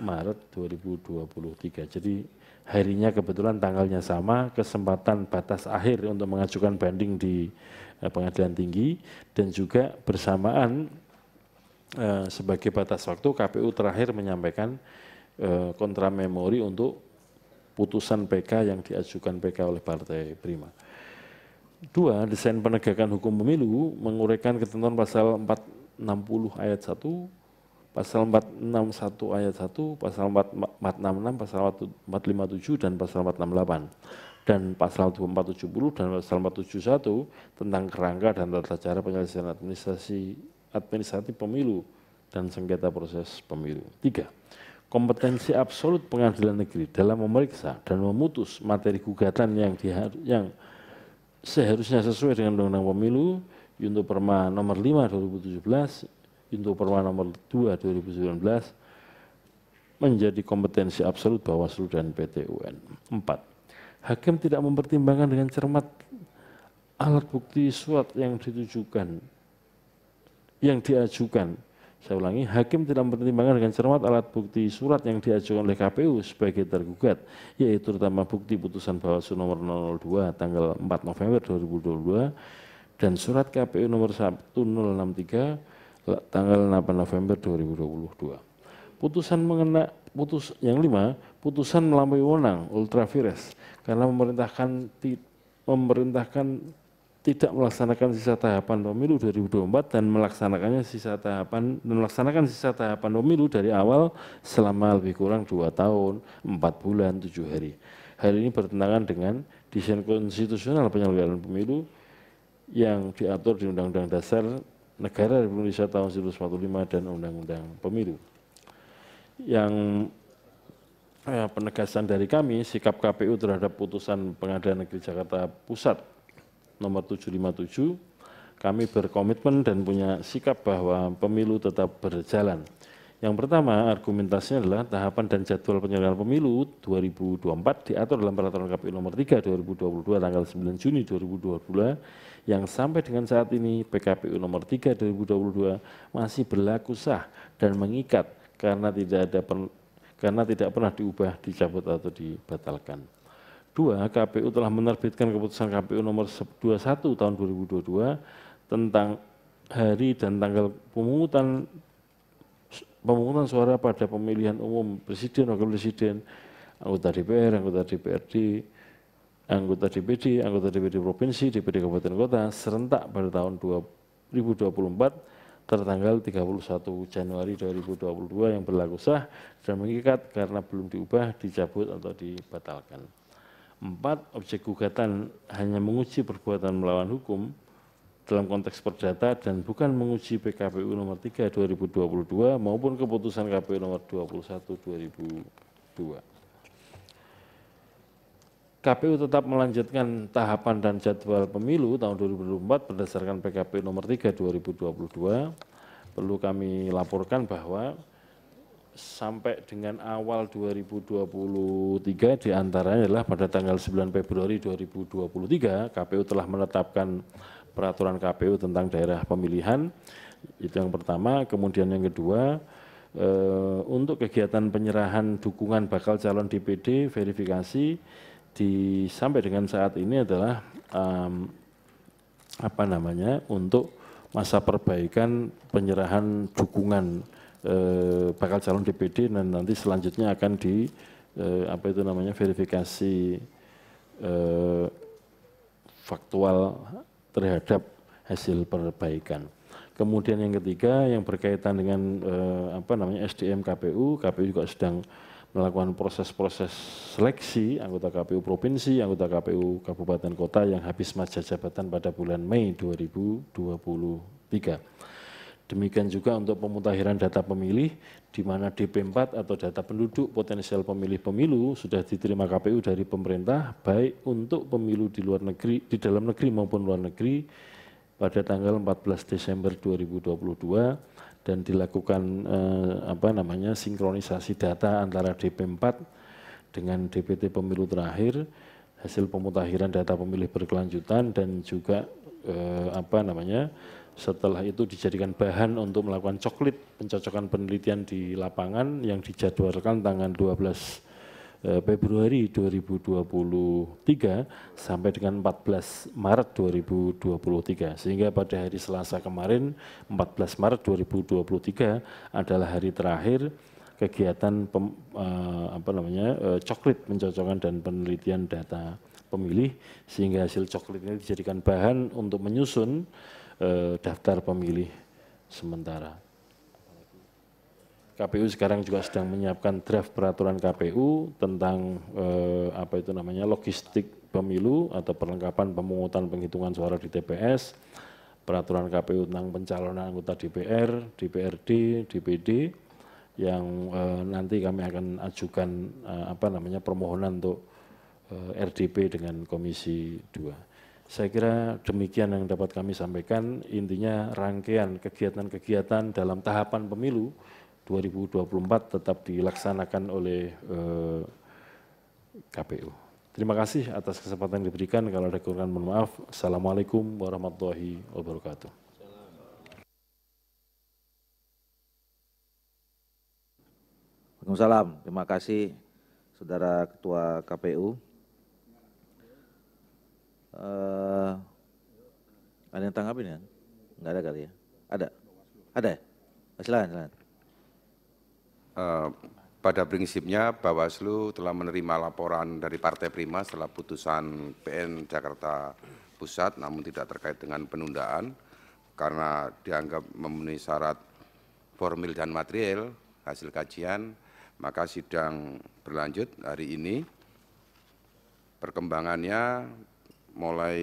Maret 2023. Jadi harinya kebetulan tanggalnya sama, kesempatan batas akhir untuk mengajukan banding di eh, pengadilan tinggi dan juga bersamaan eh, sebagai batas waktu KPU terakhir menyampaikan eh, kontra memori untuk putusan PK yang diajukan PK oleh Partai Prima. Dua, desain penegakan hukum pemilu menguraikan ketentuan pasal 460 ayat 1, pasal 461 ayat 1, pasal 466, pasal 457 dan pasal 468 dan pasal puluh dan pasal 471 tentang kerangka dan tata cara penyelesaian administrasi administratif pemilu dan sengketa proses pemilu. Tiga, kompetensi absolut pengadilan negeri dalam memeriksa dan memutus materi gugatan yang yang seharusnya sesuai dengan Undang-Undang Pemilu Yunto Perma nomor 5 2017 Yunto Perma nomor 2 2019 menjadi kompetensi absolut Bawaslu dan PT UN. 4. Hakim tidak mempertimbangkan dengan cermat alat bukti surat yang ditujukan yang diajukan saya ulangi, hakim tidak mempertimbangkan dengan cermat alat bukti surat yang diajukan oleh KPU sebagai tergugat, yaitu terutama bukti putusan Bawaslu nomor 002 tanggal 4 November 2022 dan surat KPU nomor 1063 tanggal 8 November 2022. Putusan mengenai putus yang lima, putusan melampaui wewenang ultra vires karena memerintahkan memerintahkan tidak melaksanakan sisa tahapan pemilu 2024 dan melaksanakannya sisa tahapan dan melaksanakan sisa tahapan pemilu dari awal selama lebih kurang dua tahun empat bulan tujuh hari. Hal ini bertentangan dengan desain konstitusional penyelenggaraan pemilu yang diatur di Undang-Undang Dasar Negara Republik Indonesia tahun 1945 dan Undang-Undang Pemilu. Yang eh, penegasan dari kami sikap KPU terhadap putusan Pengadilan Negeri Jakarta Pusat nomor 757, kami berkomitmen dan punya sikap bahwa pemilu tetap berjalan. Yang pertama, argumentasinya adalah tahapan dan jadwal penyelenggaraan pemilu 2024 diatur dalam peraturan KPU nomor 3 2022 tanggal 9 Juni 2022 yang sampai dengan saat ini PKPU nomor 3 2022 masih berlaku sah dan mengikat karena tidak ada per, karena tidak pernah diubah, dicabut atau dibatalkan. Dua, KPU telah menerbitkan keputusan KPU nomor 21 tahun 2022 tentang hari dan tanggal pemungutan pemungutan suara pada pemilihan umum presiden, wakil presiden, anggota DPR, anggota DPRD, anggota DPD, anggota DPD provinsi, DPD kabupaten kota serentak pada tahun 2024 tertanggal 31 Januari 2022 yang berlaku sah dan mengikat karena belum diubah, dicabut atau dibatalkan. Empat, objek gugatan hanya menguji perbuatan melawan hukum dalam konteks perdata dan bukan menguji PKPU nomor 3 2022 maupun keputusan KPU nomor 21 2002. KPU tetap melanjutkan tahapan dan jadwal pemilu tahun 2024 berdasarkan PKPU nomor 3 2022. Perlu kami laporkan bahwa sampai dengan awal 2023 diantaranya adalah pada tanggal 9 Februari 2023 KPU telah menetapkan peraturan KPU tentang daerah pemilihan itu yang pertama kemudian yang kedua e, untuk kegiatan penyerahan dukungan bakal calon DPD verifikasi di sampai dengan saat ini adalah um, apa namanya untuk masa perbaikan penyerahan dukungan Eh, bakal calon DPD dan nanti selanjutnya akan di eh, apa itu namanya verifikasi eh, faktual terhadap hasil perbaikan. Kemudian yang ketiga yang berkaitan dengan eh, apa namanya SDM KPU, KPU juga sedang melakukan proses-proses seleksi anggota KPU provinsi, anggota KPU kabupaten kota yang habis masa jabatan pada bulan Mei 2023. Demikian juga untuk pemutakhiran data pemilih, di mana DP4 atau data penduduk potensial pemilih pemilu sudah diterima KPU dari pemerintah, baik untuk pemilu di luar negeri, di dalam negeri maupun luar negeri pada tanggal 14 Desember 2022 dan dilakukan eh, apa namanya sinkronisasi data antara DP4 dengan DPT pemilu terakhir hasil pemutakhiran data pemilih berkelanjutan dan juga eh, apa namanya setelah itu dijadikan bahan untuk melakukan coklit pencocokan penelitian di lapangan yang dijadwalkan tanggal 12 eh, Februari 2023 sampai dengan 14 Maret 2023. Sehingga pada hari Selasa kemarin 14 Maret 2023 adalah hari terakhir kegiatan pem, eh, apa namanya eh, coklit pencocokan dan penelitian data pemilih sehingga hasil coklit ini dijadikan bahan untuk menyusun eh, daftar pemilih sementara. KPU sekarang juga sedang menyiapkan draft peraturan KPU tentang eh, apa itu namanya logistik pemilu atau perlengkapan pemungutan penghitungan suara di TPS, peraturan KPU tentang pencalonan anggota DPR, DPRD, DPD yang eh, nanti kami akan ajukan eh, apa namanya permohonan untuk eh, RDP dengan Komisi 2. Saya kira demikian yang dapat kami sampaikan. Intinya rangkaian kegiatan-kegiatan dalam tahapan pemilu 2024 tetap dilaksanakan oleh eh, KPU. Terima kasih atas kesempatan yang diberikan. Kalau ada kekurangan mohon maaf. Assalamualaikum warahmatullahi wabarakatuh. Assalamualaikum. Terima kasih Saudara Ketua KPU uh, ada yang tanggapin ya? Kan? Enggak ada kali ya? Ada? Ada ya? Oh, silahkan. silahkan. Uh, eh, pada prinsipnya Bawaslu telah menerima laporan dari Partai Prima setelah putusan PN Jakarta Pusat namun tidak terkait dengan penundaan karena dianggap memenuhi syarat formil dan material hasil kajian maka sidang berlanjut hari ini perkembangannya mulai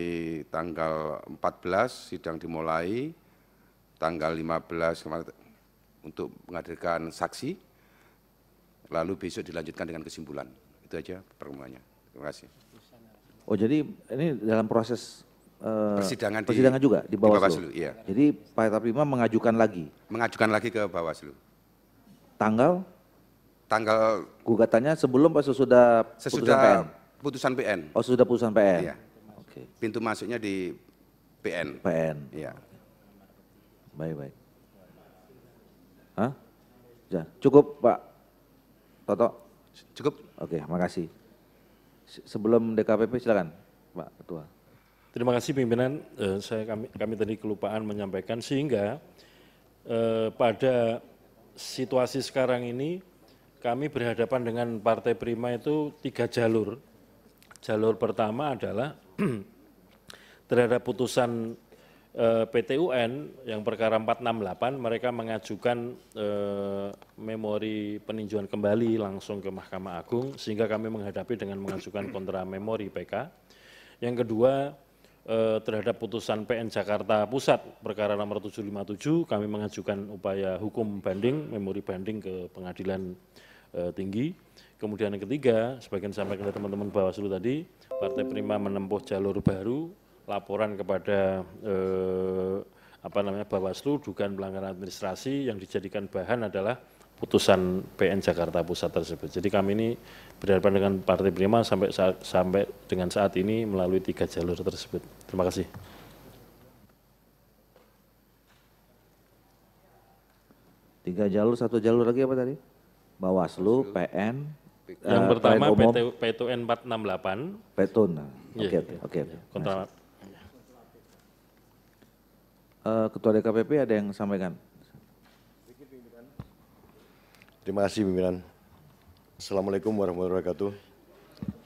tanggal 14 sidang dimulai, tanggal 15 kemarin untuk menghadirkan saksi, lalu besok dilanjutkan dengan kesimpulan. Itu aja perkembangannya. Terima kasih. Oh jadi ini dalam proses uh, eh, persidangan, persidangan di, juga di Bawaslu. Di Bawaslu iya. Jadi Pak Taprima mengajukan lagi. Mengajukan lagi ke Bawaslu. Tanggal? Tanggal. Gugatannya sebelum atau sesudah, sesudah putusan PN? Putusan PN. Oh sudah putusan PN. Iya. Okay. Pintu masuknya di PN. PN. Iya. Baik baik. Hah? Ya, cukup Pak Toto. Cukup. Oke, makasih. Sebelum DKPP silakan Pak Ketua. Terima kasih pimpinan. Eh, saya kami, kami tadi kelupaan menyampaikan sehingga eh, pada situasi sekarang ini kami berhadapan dengan partai prima itu tiga jalur. Jalur pertama adalah terhadap putusan eh, PT yang perkara 468 mereka mengajukan eh, memori peninjauan kembali langsung ke Mahkamah Agung sehingga kami menghadapi dengan mengajukan kontra memori PK. Yang kedua eh, terhadap putusan PN Jakarta Pusat perkara nomor 757 kami mengajukan upaya hukum banding memori banding ke pengadilan eh, tinggi. Kemudian yang ketiga, sebagian sampaikan oleh teman-teman Bawaslu tadi, Partai Prima menempuh jalur baru laporan kepada eh, apa namanya Bawaslu dugaan pelanggaran administrasi yang dijadikan bahan adalah putusan PN Jakarta Pusat tersebut. Jadi kami ini berhadapan dengan Partai Prima sampai saat, sampai dengan saat ini melalui tiga jalur tersebut. Terima kasih. Tiga jalur, satu jalur lagi apa tadi? Bawaslu, PN, yang uh, pertama PT, UN 468. Petun. Nah, iya. oke oke. oke. Iya, iya. Nah, eh, Ketua DKPP ada yang sampaikan? Terima kasih pimpinan. Assalamualaikum warahmatullahi wabarakatuh.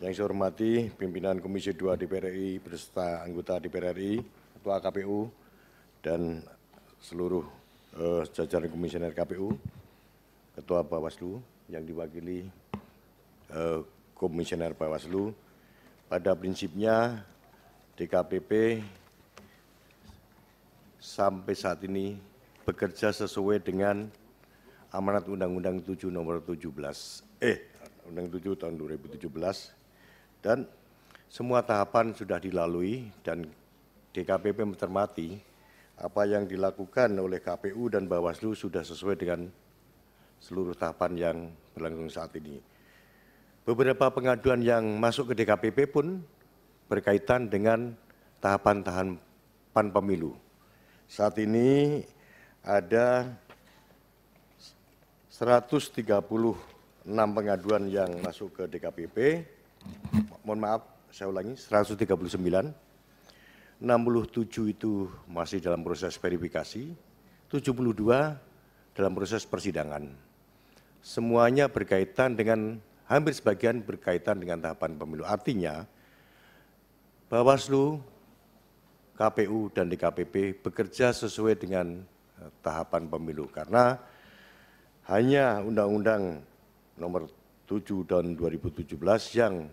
Yang saya hormati pimpinan Komisi 2 DPR RI beserta anggota DPR RI, Ketua KPU, dan seluruh uh, jajaran komisioner KPU, Ketua Bawaslu yang diwakili eh, Komisioner Bawaslu. Pada prinsipnya DKPP sampai saat ini bekerja sesuai dengan amanat Undang-Undang 7 nomor 17 eh Undang-Undang 7 tahun 2017 dan semua tahapan sudah dilalui dan DKPP mencermati apa yang dilakukan oleh KPU dan Bawaslu sudah sesuai dengan seluruh tahapan yang berlangsung saat ini. Beberapa pengaduan yang masuk ke DKPP pun berkaitan dengan tahapan-tahapan pemilu. Saat ini ada 136 pengaduan yang masuk ke DKPP. Mohon maaf, saya ulangi, 139. 67 itu masih dalam proses verifikasi, 72 dalam proses persidangan. Semuanya berkaitan dengan hampir sebagian berkaitan dengan tahapan pemilu. Artinya, Bawaslu, KPU, dan DKPP bekerja sesuai dengan eh, tahapan pemilu. Karena hanya Undang-Undang nomor 7 tahun 2017 yang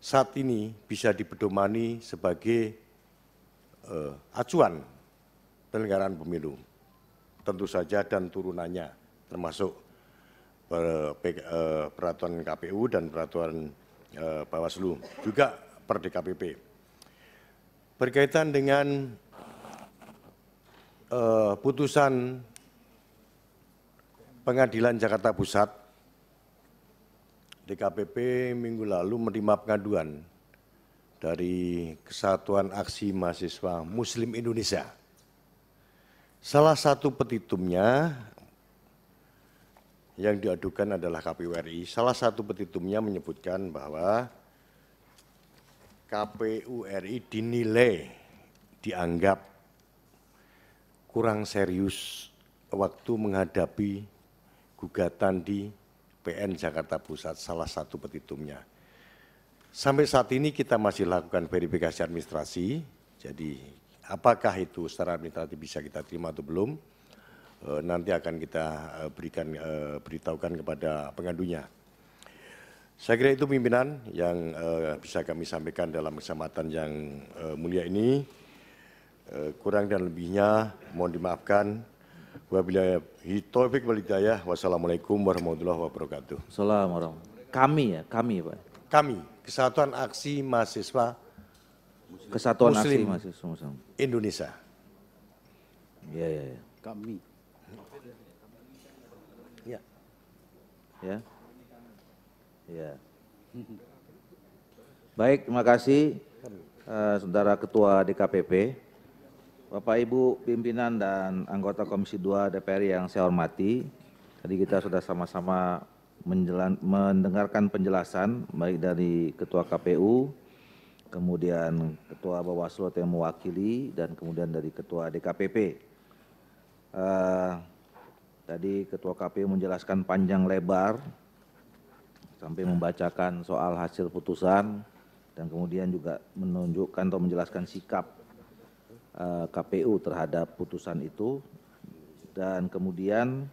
saat ini bisa dipedomani sebagai uh, acuan penyelenggaraan pemilu. Tentu saja dan turunannya termasuk Eh, peraturan KPU dan peraturan eh, Bawaslu, juga per DKPP. Berkaitan dengan eh, putusan Pengadilan Jakarta Pusat, DKPP minggu lalu menerima pengaduan dari Kesatuan Aksi Mahasiswa Muslim Indonesia. Salah satu petitumnya yang diadukan adalah KPU RI. Salah satu petitumnya menyebutkan bahwa KPU RI dinilai dianggap kurang serius waktu menghadapi gugatan di PN Jakarta Pusat salah satu petitumnya. Sampai saat ini kita masih lakukan verifikasi administrasi, jadi apakah itu secara administrasi bisa kita terima atau belum? Eh, nanti akan kita eh, berikan eh, beritahukan kepada pengadunya. Saya kira itu pimpinan yang bisa kami sampaikan dalam kesempatan yang mulia ini. Kurang dan lebihnya mohon dimaafkan. Wabillahi taufik walhidayah. Wassalamualaikum warahmatullahi wabarakatuh. Assalamualaikum. Kami ya, kami Pak. Kami, Kesatuan Aksi Mahasiswa Kesatuan Muslim Aksi Mahasiswa Indonesia. Ya, ya, ya. Kami. Ya. Ya. Baik, terima kasih uh, Saudara Ketua DKPP, Bapak Ibu pimpinan dan anggota Komisi 2 DPR yang saya hormati. Tadi kita sudah sama-sama mendengarkan penjelasan baik dari Ketua KPU, kemudian Ketua Bawaslu yang mewakili dan kemudian dari Ketua DKPP. Uh, Tadi Ketua KPU menjelaskan panjang lebar sampai membacakan soal hasil putusan dan kemudian juga menunjukkan atau menjelaskan sikap uh, eh, KPU terhadap putusan itu dan kemudian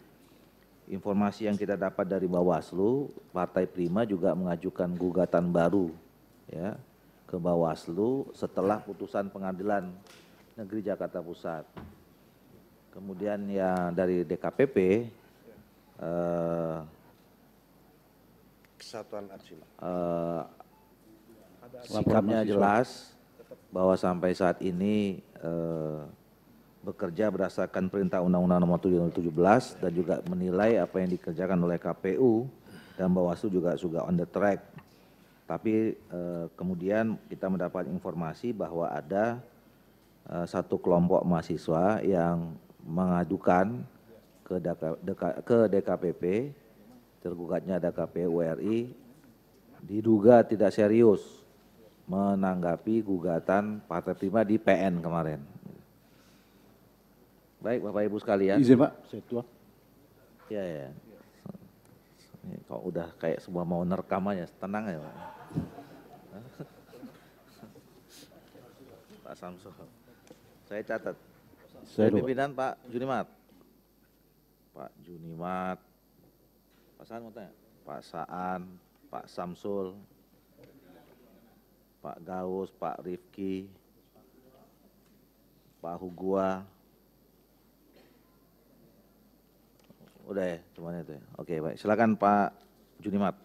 informasi yang kita dapat dari Bawaslu, Partai Prima juga mengajukan gugatan baru ya ke Bawaslu setelah putusan Pengadilan Negeri Jakarta Pusat. Kemudian yang dari DKPP eh, Kesatuan Arsila. Eh, sikapnya jelas bahwa sampai saat ini eh, bekerja berdasarkan perintah Undang-Undang Nomor 7 17 dan juga menilai apa yang dikerjakan oleh KPU dan Bawaslu juga juga on the track. Tapi eh, kemudian kita mendapat informasi bahwa ada eh, satu kelompok mahasiswa yang mengadukan ke, DK, ke DKPP, tergugatnya ada KPU diduga tidak serius menanggapi gugatan partai prima di PN kemarin. Baik Bapak Ibu sekalian. Izin Pak, saya tua. Iya ya. Ini kok udah kayak semua mau nerekam aja, tenang ya Pak. Pak Samsul, saya catat. Saya Dari pimpinan Pak Junimat. Pak Junimat. Pak Saan mau tanya? Pak Saan, Pak Samsul, Pak Gaus, Pak Rifki, Pak Hugua. Udah ya, cuman itu ya. Oke, baik. Silakan Pak Junimat.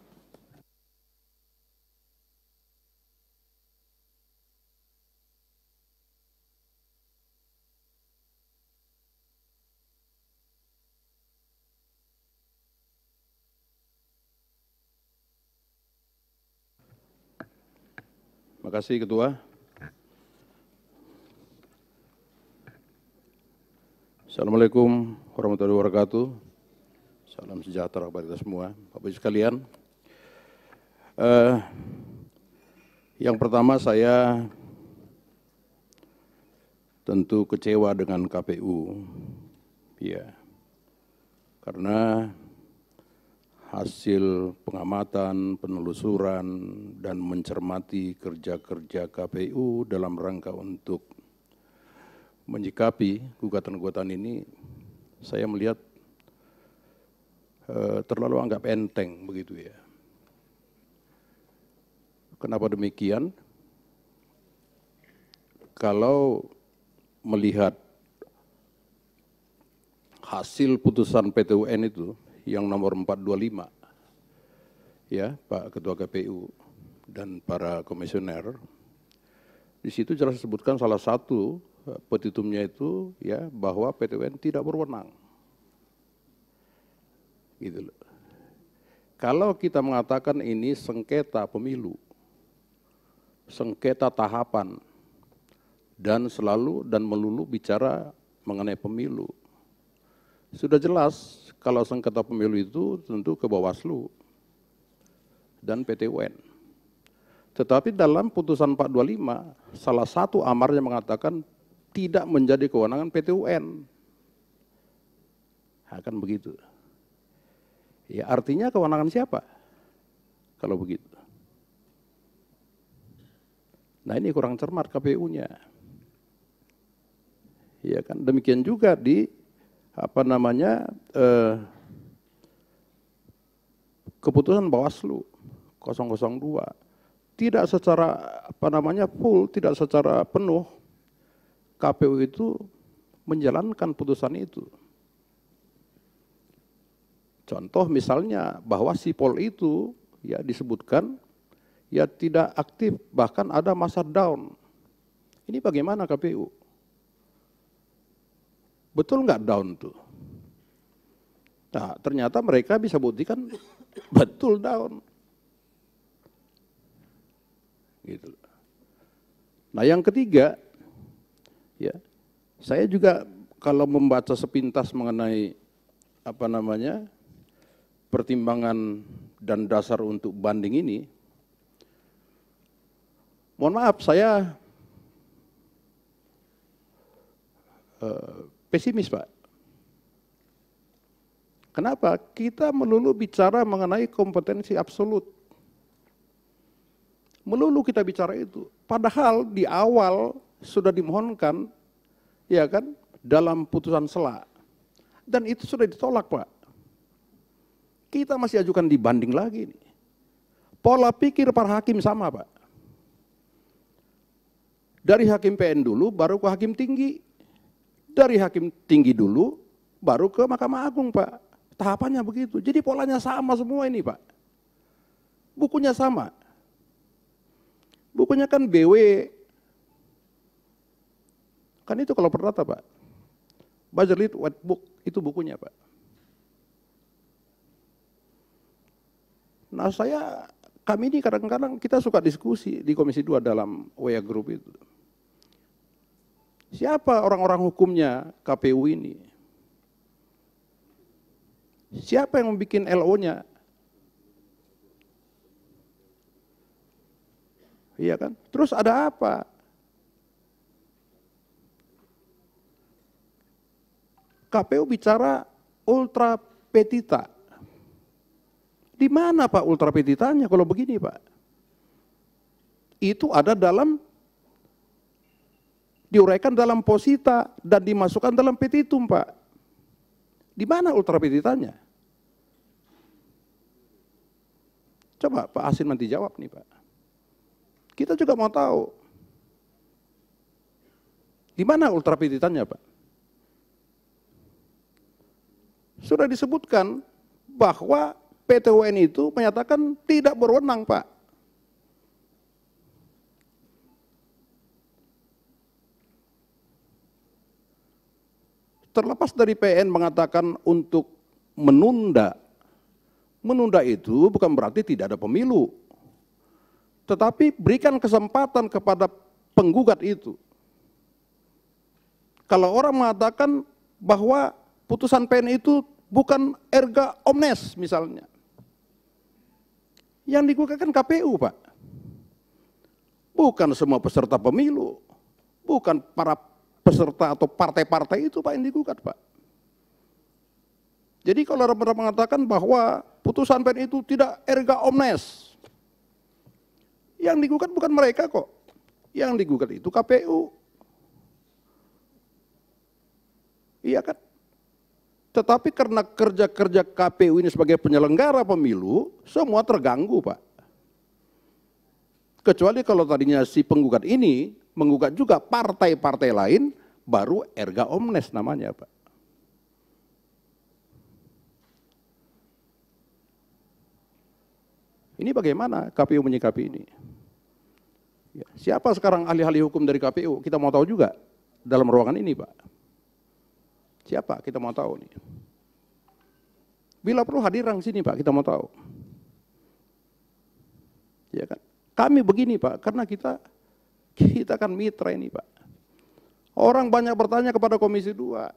Terima kasih, Ketua. Assalamualaikum warahmatullahi wabarakatuh. Salam sejahtera kepada kita semua, Bapak Ibu sekalian. Uh, yang pertama saya tentu kecewa dengan KPU, ya, karena hasil pengamatan, penelusuran, dan mencermati kerja-kerja KPU dalam rangka untuk menyikapi gugatan-gugatan ini, saya melihat e, terlalu anggap enteng begitu ya. Kenapa demikian? Kalau melihat hasil putusan PTUN itu, yang nomor 425 ya Pak Ketua KPU dan para komisioner di situ jelas disebutkan salah satu eh, petitumnya itu ya bahwa PTWN tidak berwenang gitu loh kalau kita mengatakan ini sengketa pemilu sengketa tahapan dan selalu dan melulu bicara mengenai pemilu sudah jelas kalau sengketa pemilu itu tentu ke Bawaslu dan PT UN. Tetapi dalam putusan 425, salah satu amarnya mengatakan tidak menjadi kewenangan PT UN. Akan nah, begitu. Ya artinya kewenangan siapa? Kalau begitu. Nah ini kurang cermat KPU-nya. Ya kan, demikian juga di apa namanya eh, keputusan Bawaslu 002 tidak secara apa namanya full, tidak secara penuh KPU itu menjalankan putusan itu. Contoh misalnya bahwa si pol itu ya disebutkan ya tidak aktif bahkan ada masa down. Ini bagaimana KPU? Betul nggak down tuh? Nah, ternyata mereka bisa buktikan betul down. Gitu. Nah, yang ketiga, ya, saya juga kalau membaca sepintas mengenai apa namanya pertimbangan dan dasar untuk banding ini, mohon maaf saya uh, Pesimis Pak. Kenapa? Kita melulu bicara mengenai kompetensi absolut. Melulu kita bicara itu. Padahal di awal sudah dimohonkan, ya kan, dalam putusan sela. Dan itu sudah ditolak Pak. Kita masih ajukan dibanding lagi. Nih. Pola pikir para hakim sama Pak. Dari hakim PN dulu baru ke hakim tinggi. Dari hakim tinggi dulu, baru ke Mahkamah Agung, Pak. Tahapannya begitu. Jadi polanya sama semua ini, Pak. Bukunya sama. Bukunya kan BW. Kan itu kalau perdata, Pak. Bajerlit White Book, itu bukunya, Pak. Nah saya, kami ini kadang-kadang kita suka diskusi di Komisi 2 dalam WA Group itu. Siapa orang-orang hukumnya KPU ini? Siapa yang membuat LO-nya? Iya kan? Terus ada apa? KPU bicara ultra petita. Di mana Pak ultra petitanya kalau begini Pak? Itu ada dalam diuraikan dalam posita dan dimasukkan dalam petitum, Pak. Di mana ultra Coba Pak Asin nanti jawab nih, Pak. Kita juga mau tahu. Di mana ultra Pak? Sudah disebutkan bahwa PT UN itu menyatakan tidak berwenang, Pak terlepas dari PN mengatakan untuk menunda, menunda itu bukan berarti tidak ada pemilu. Tetapi berikan kesempatan kepada penggugat itu. Kalau orang mengatakan bahwa putusan PN itu bukan erga omnes misalnya. Yang digunakan KPU Pak. Bukan semua peserta pemilu, bukan para peserta atau partai-partai itu Pak yang digugat Pak. Jadi kalau orang pernah mengatakan bahwa putusan PN itu tidak erga omnes, yang digugat bukan mereka kok, yang digugat itu KPU. Iya kan? Tetapi karena kerja-kerja KPU ini sebagai penyelenggara pemilu, semua terganggu Pak. Kecuali kalau tadinya si penggugat ini menggugat juga partai-partai lain baru erga omnes namanya Pak. Ini bagaimana KPU menyikapi ini? Ya, siapa sekarang ahli-ahli hukum dari KPU? Kita mau tahu juga dalam ruangan ini Pak. Siapa? Kita mau tahu nih. Bila perlu hadir orang sini Pak, kita mau tahu. Ya kan? Kami begini Pak, karena kita kita kan mitra ini Pak. Orang banyak bertanya kepada Komisi 2.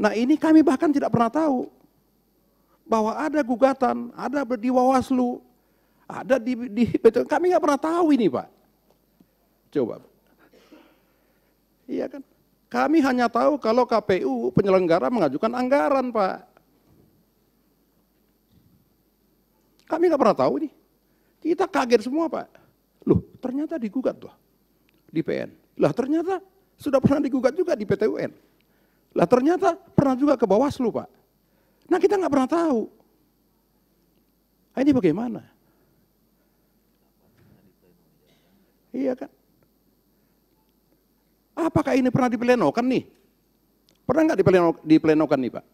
Nah ini kami bahkan tidak pernah tahu bahwa ada gugatan, ada di Wawaslu, ada di, di kami nggak pernah tahu ini Pak. Coba. Iya kan? Kami hanya tahu kalau KPU penyelenggara mengajukan anggaran, Pak. Kami nggak pernah tahu nih. Kita kaget semua, Pak. Loh, ternyata digugat tuh di PN. Lah ternyata sudah pernah digugat juga di PTUN. Lah ternyata pernah juga ke Bawaslu, Pak. Nah kita nggak pernah tahu. Nah, ini bagaimana? Iya kan? Apakah ini pernah dipelenokan nih? Pernah nggak dipelenokan, dipelenokan nih Pak?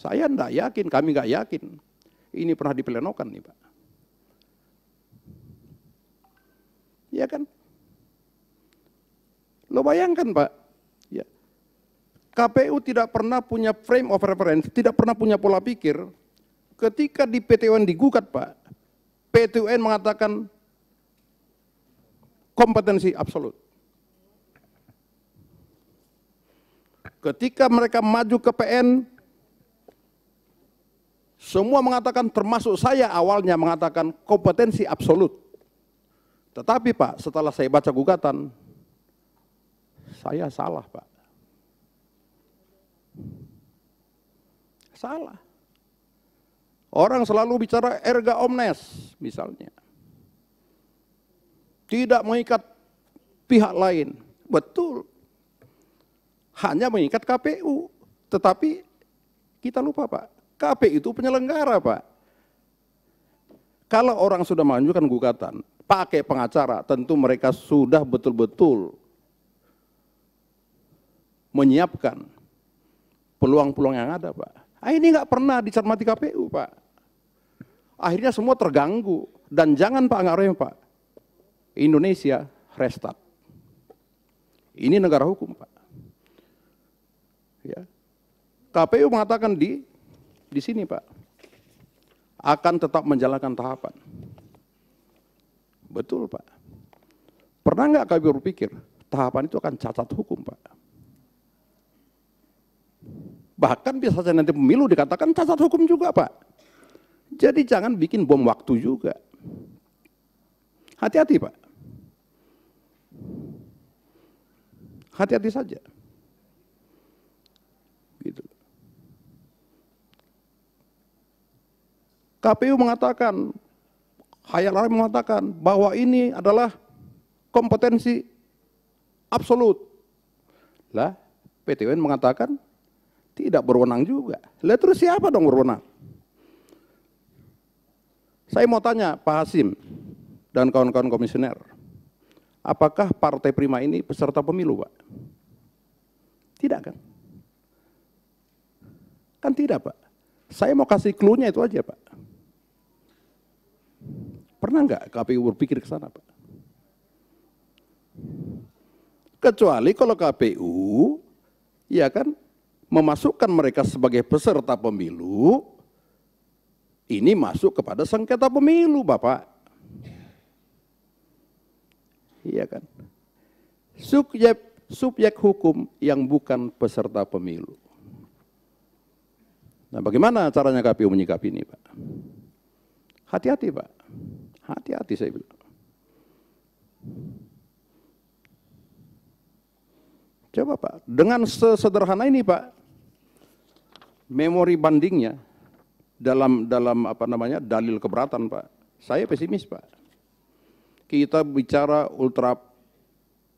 Saya enggak yakin, kami enggak yakin. Ini pernah dipelenokan nih Pak. Ya kan? Lo bayangkan Pak, ya. KPU tidak pernah punya frame of reference, tidak pernah punya pola pikir. Ketika di PTUN digugat Pak, PTUN mengatakan kompetensi absolut. Ketika mereka maju ke PN, semua mengatakan termasuk saya awalnya mengatakan kompetensi absolut. Tetapi Pak, setelah saya baca gugatan, saya salah Pak. Salah. Orang selalu bicara erga omnes misalnya. Tidak mengikat pihak lain. Betul. Hanya mengikat KPU. Tetapi kita lupa Pak. KPU itu penyelenggara, Pak. Kalau orang sudah mengajukan gugatan, pakai pengacara, tentu mereka sudah betul-betul menyiapkan peluang-peluang yang ada, Pak. Ah, ini nggak pernah dicermati KPU, Pak. Akhirnya semua terganggu. Dan jangan Pak Ngaruhin, Pak. Indonesia restart. Ini negara hukum, Pak. Ya. KPU mengatakan di di sini Pak, akan tetap menjalankan tahapan. Betul Pak. Pernah nggak kami berpikir tahapan itu akan cacat hukum Pak? Bahkan bisa saja nanti pemilu dikatakan cacat hukum juga Pak. Jadi jangan bikin bom waktu juga. Hati-hati Pak. Hati-hati saja. KPU mengatakan, Hayal Larang mengatakan bahwa ini adalah kompetensi absolut. Lah, UN mengatakan tidak berwenang juga. Lah terus siapa dong berwenang? Saya mau tanya Pak Hasim dan kawan-kawan komisioner, apakah Partai Prima ini peserta pemilu, Pak? Tidak kan? Kan tidak, Pak. Saya mau kasih clue-nya itu aja, Pak. Pernah nggak KPU berpikir ke sana, Pak? Kecuali kalau KPU, ya kan, memasukkan mereka sebagai peserta pemilu, ini masuk kepada sengketa pemilu, Bapak. Iya kan? Subjek, subjek hukum yang bukan peserta pemilu. Nah bagaimana caranya KPU menyikapi ini Pak? Hati-hati Pak. Hati-hati saya bilang. Coba Pak, dengan sesederhana ini Pak, memori bandingnya dalam dalam apa namanya dalil keberatan Pak. Saya pesimis Pak. Kita bicara ultra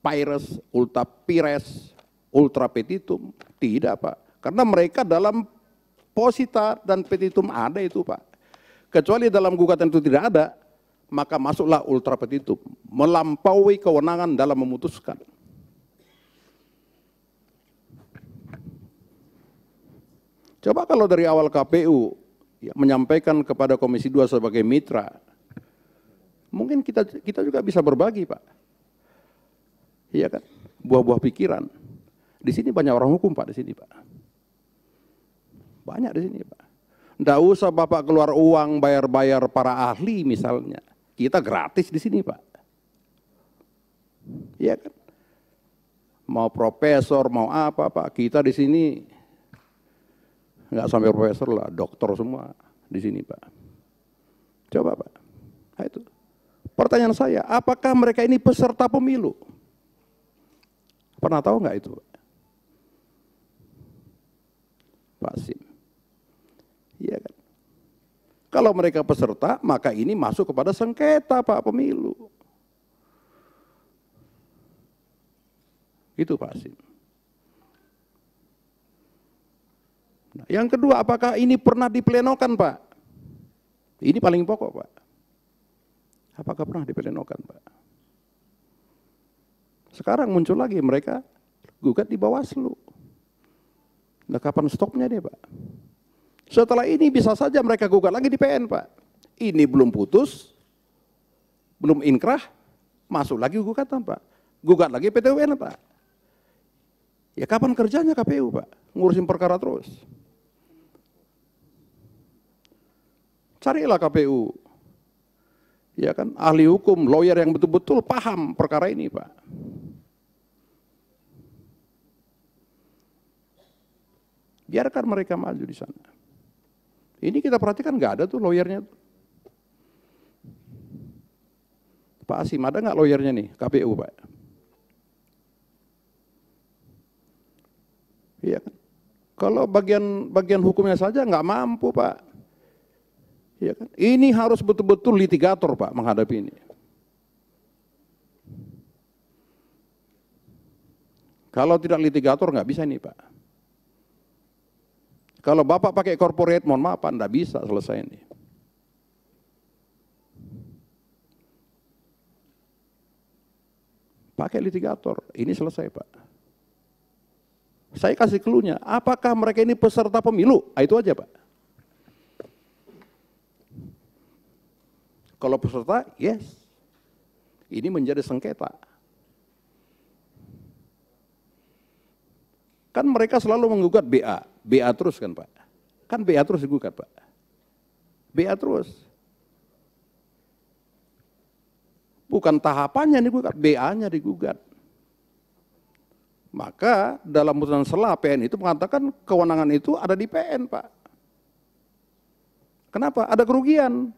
pires, ultra pires, ultra petitum. Tidak Pak. Karena mereka dalam posita dan petitum ada itu Pak. Kecuali dalam gugatan itu tidak ada, maka masuklah ultra petitum, melampaui kewenangan dalam memutuskan. Coba kalau dari awal KPU ya, menyampaikan kepada Komisi 2 sebagai mitra, mungkin kita kita juga bisa berbagi, Pak. Iya kan? Buah-buah pikiran. Di sini banyak orang hukum, Pak, di sini, Pak. Banyak di sini, Pak. Tidak usah Bapak keluar uang bayar-bayar para ahli misalnya. Kita gratis di sini Pak. Iya kan? Mau profesor, mau apa Pak, kita di sini nggak sampai profesor lah, dokter semua di sini Pak. Coba Pak, nah, itu. Pertanyaan saya, apakah mereka ini peserta pemilu? Pernah tahu nggak itu? Pak? Pak Sim. Iya kan? Kalau mereka peserta, maka ini masuk kepada sengketa Pak pemilu. Itu Pak Asim. Nah, yang kedua, apakah ini pernah diplenokan Pak? Ini paling pokok Pak. Apakah pernah diplenokan Pak? Sekarang muncul lagi mereka gugat di Bawaslu. Nah kapan stopnya dia Pak? Setelah ini bisa saja mereka gugat lagi di PN, Pak. Ini belum putus, belum inkrah, masuk lagi gugatan, Pak. Gugat lagi PTUN, Pak. Ya kapan kerjanya KPU, Pak? Ngurusin perkara terus. Carilah KPU. Ya kan, ahli hukum, lawyer yang betul-betul paham perkara ini, Pak. Biarkan mereka maju di sana. Ini kita perhatikan nggak ada tuh lawyernya. Pak Asim, ada nggak lawyernya nih KPU Pak? Iya kan? Kalau bagian bagian hukumnya saja nggak mampu Pak. Iya kan? Ini harus betul-betul litigator Pak menghadapi ini. Kalau tidak litigator nggak bisa nih Pak. Kalau Bapak pakai corporate, mohon maaf, Anda bisa selesai ini. Pakai litigator, ini selesai Pak. Saya kasih keluhnya, apakah mereka ini peserta pemilu? Nah, itu aja Pak. Kalau peserta, yes. Ini menjadi sengketa. Kan mereka selalu menggugat BA, BA terus kan Pak? Kan BA terus digugat Pak. BA terus. Bukan tahapannya digugat, BA-nya digugat. Maka dalam putusan selah PN itu mengatakan kewenangan itu ada di PN Pak. Kenapa? Ada kerugian.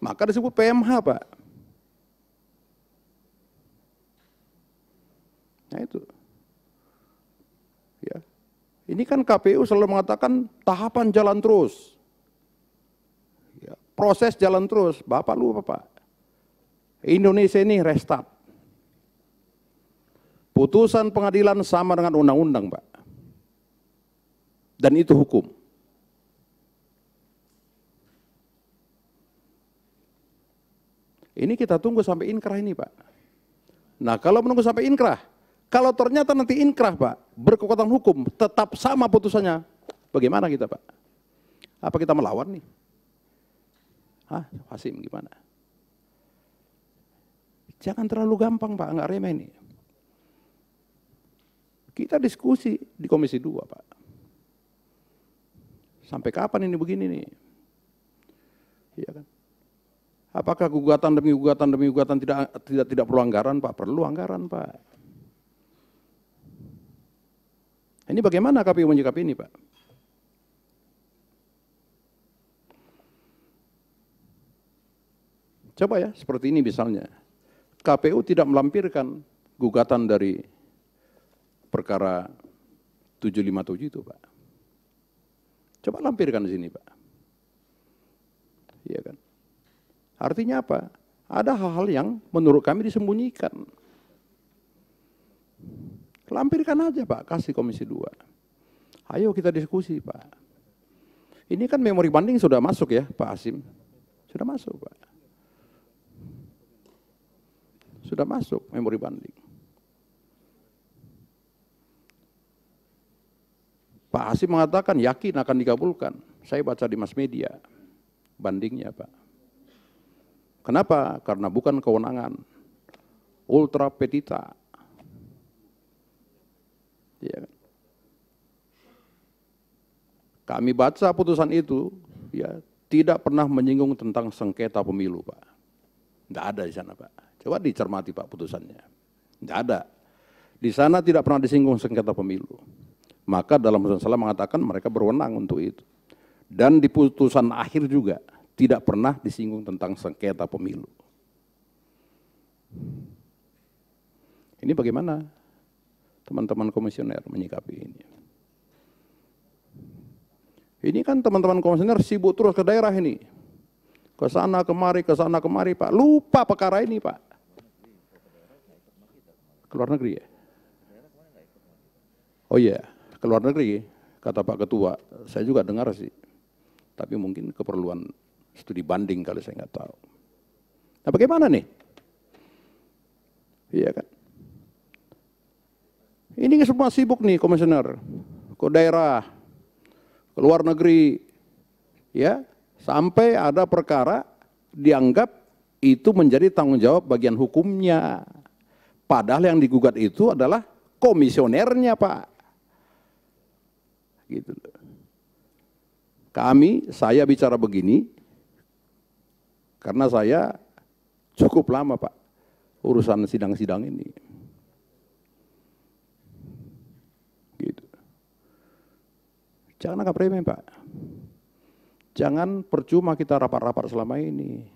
Maka disebut PMH Pak. Nah itu. Ini kan KPU selalu mengatakan tahapan jalan terus. Ya, proses jalan terus. Bapak lu Pak. Indonesia ini restart. Putusan pengadilan sama dengan undang-undang, Pak. Dan itu hukum. Ini kita tunggu sampai inkrah ini, Pak. Nah, kalau menunggu sampai inkrah, kalau ternyata nanti inkrah Pak, berkekuatan hukum, tetap sama putusannya, bagaimana kita Pak? Apa kita melawan nih? Hah, Hasim gimana? Jangan terlalu gampang Pak, nggak remeh ini. Kita diskusi di Komisi 2 Pak. Sampai kapan ini begini nih? Iya kan? Apakah gugatan demi gugatan demi gugatan tidak tidak tidak perlu anggaran Pak? Perlu anggaran Pak. Ini bagaimana KPU menyikapi ini, Pak? Coba ya, seperti ini misalnya. KPU tidak melampirkan gugatan dari perkara 757 itu, Pak. Coba lampirkan di sini, Pak. Iya kan? Artinya apa? Ada hal-hal yang menurut kami disembunyikan. Lampirkan aja Pak, kasih komisi dua. Ayo kita diskusi Pak. Ini kan memori banding sudah masuk ya Pak Asim. Sudah masuk Pak. Sudah masuk memori banding. Pak Asim mengatakan yakin akan dikabulkan. Saya baca di mass media bandingnya Pak. Kenapa? Karena bukan kewenangan. Ultra petita Ya. Kami baca putusan itu, ya tidak pernah menyinggung tentang sengketa pemilu, Pak. Tidak ada di sana, Pak. Coba dicermati, Pak, putusannya. Tidak ada. Di sana tidak pernah disinggung sengketa pemilu. Maka dalam putusan salah mengatakan mereka berwenang untuk itu. Dan di putusan akhir juga tidak pernah disinggung tentang sengketa pemilu. Ini bagaimana? teman-teman komisioner menyikapi ini. Ini kan teman-teman komisioner sibuk terus ke daerah ini. Ke sana kemari, ke sana kemari, Pak. Lupa perkara ini, Pak. Keluar negeri ya? Oh iya, yeah. keluar negeri, kata Pak Ketua. Saya juga dengar sih. Tapi mungkin keperluan studi banding kali saya nggak tahu. Nah bagaimana nih? Iya kan? Ini semua sibuk nih komisioner. Ke daerah, ke luar negeri. Ya, sampai ada perkara dianggap itu menjadi tanggung jawab bagian hukumnya. Padahal yang digugat itu adalah komisionernya, Pak. Gitu Kami, saya bicara begini karena saya cukup lama, Pak, urusan sidang-sidang ini. Jangan anggap remeh, Pak. Jangan percuma kita rapat-rapat selama ini.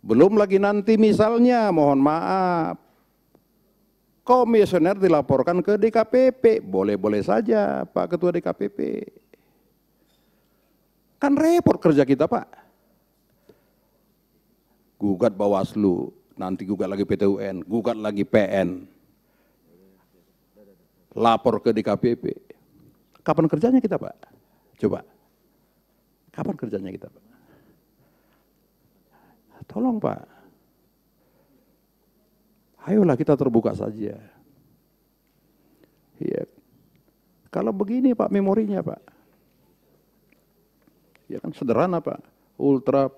Belum lagi nanti misalnya, mohon maaf, komisioner dilaporkan ke DKPP. Boleh-boleh saja Pak Ketua DKPP. Kan repot kerja kita Pak. Gugat Bawaslu, nanti gugat lagi PTUN, gugat lagi PN. Lapor ke DKPP. Kapan kerjanya kita, Pak? Coba. Kapan kerjanya kita, Pak? Tolong, Pak. Ayolah kita terbuka saja. Ya, Kalau begini, Pak, memorinya, Pak. Ya kan sederhana, Pak. Ultra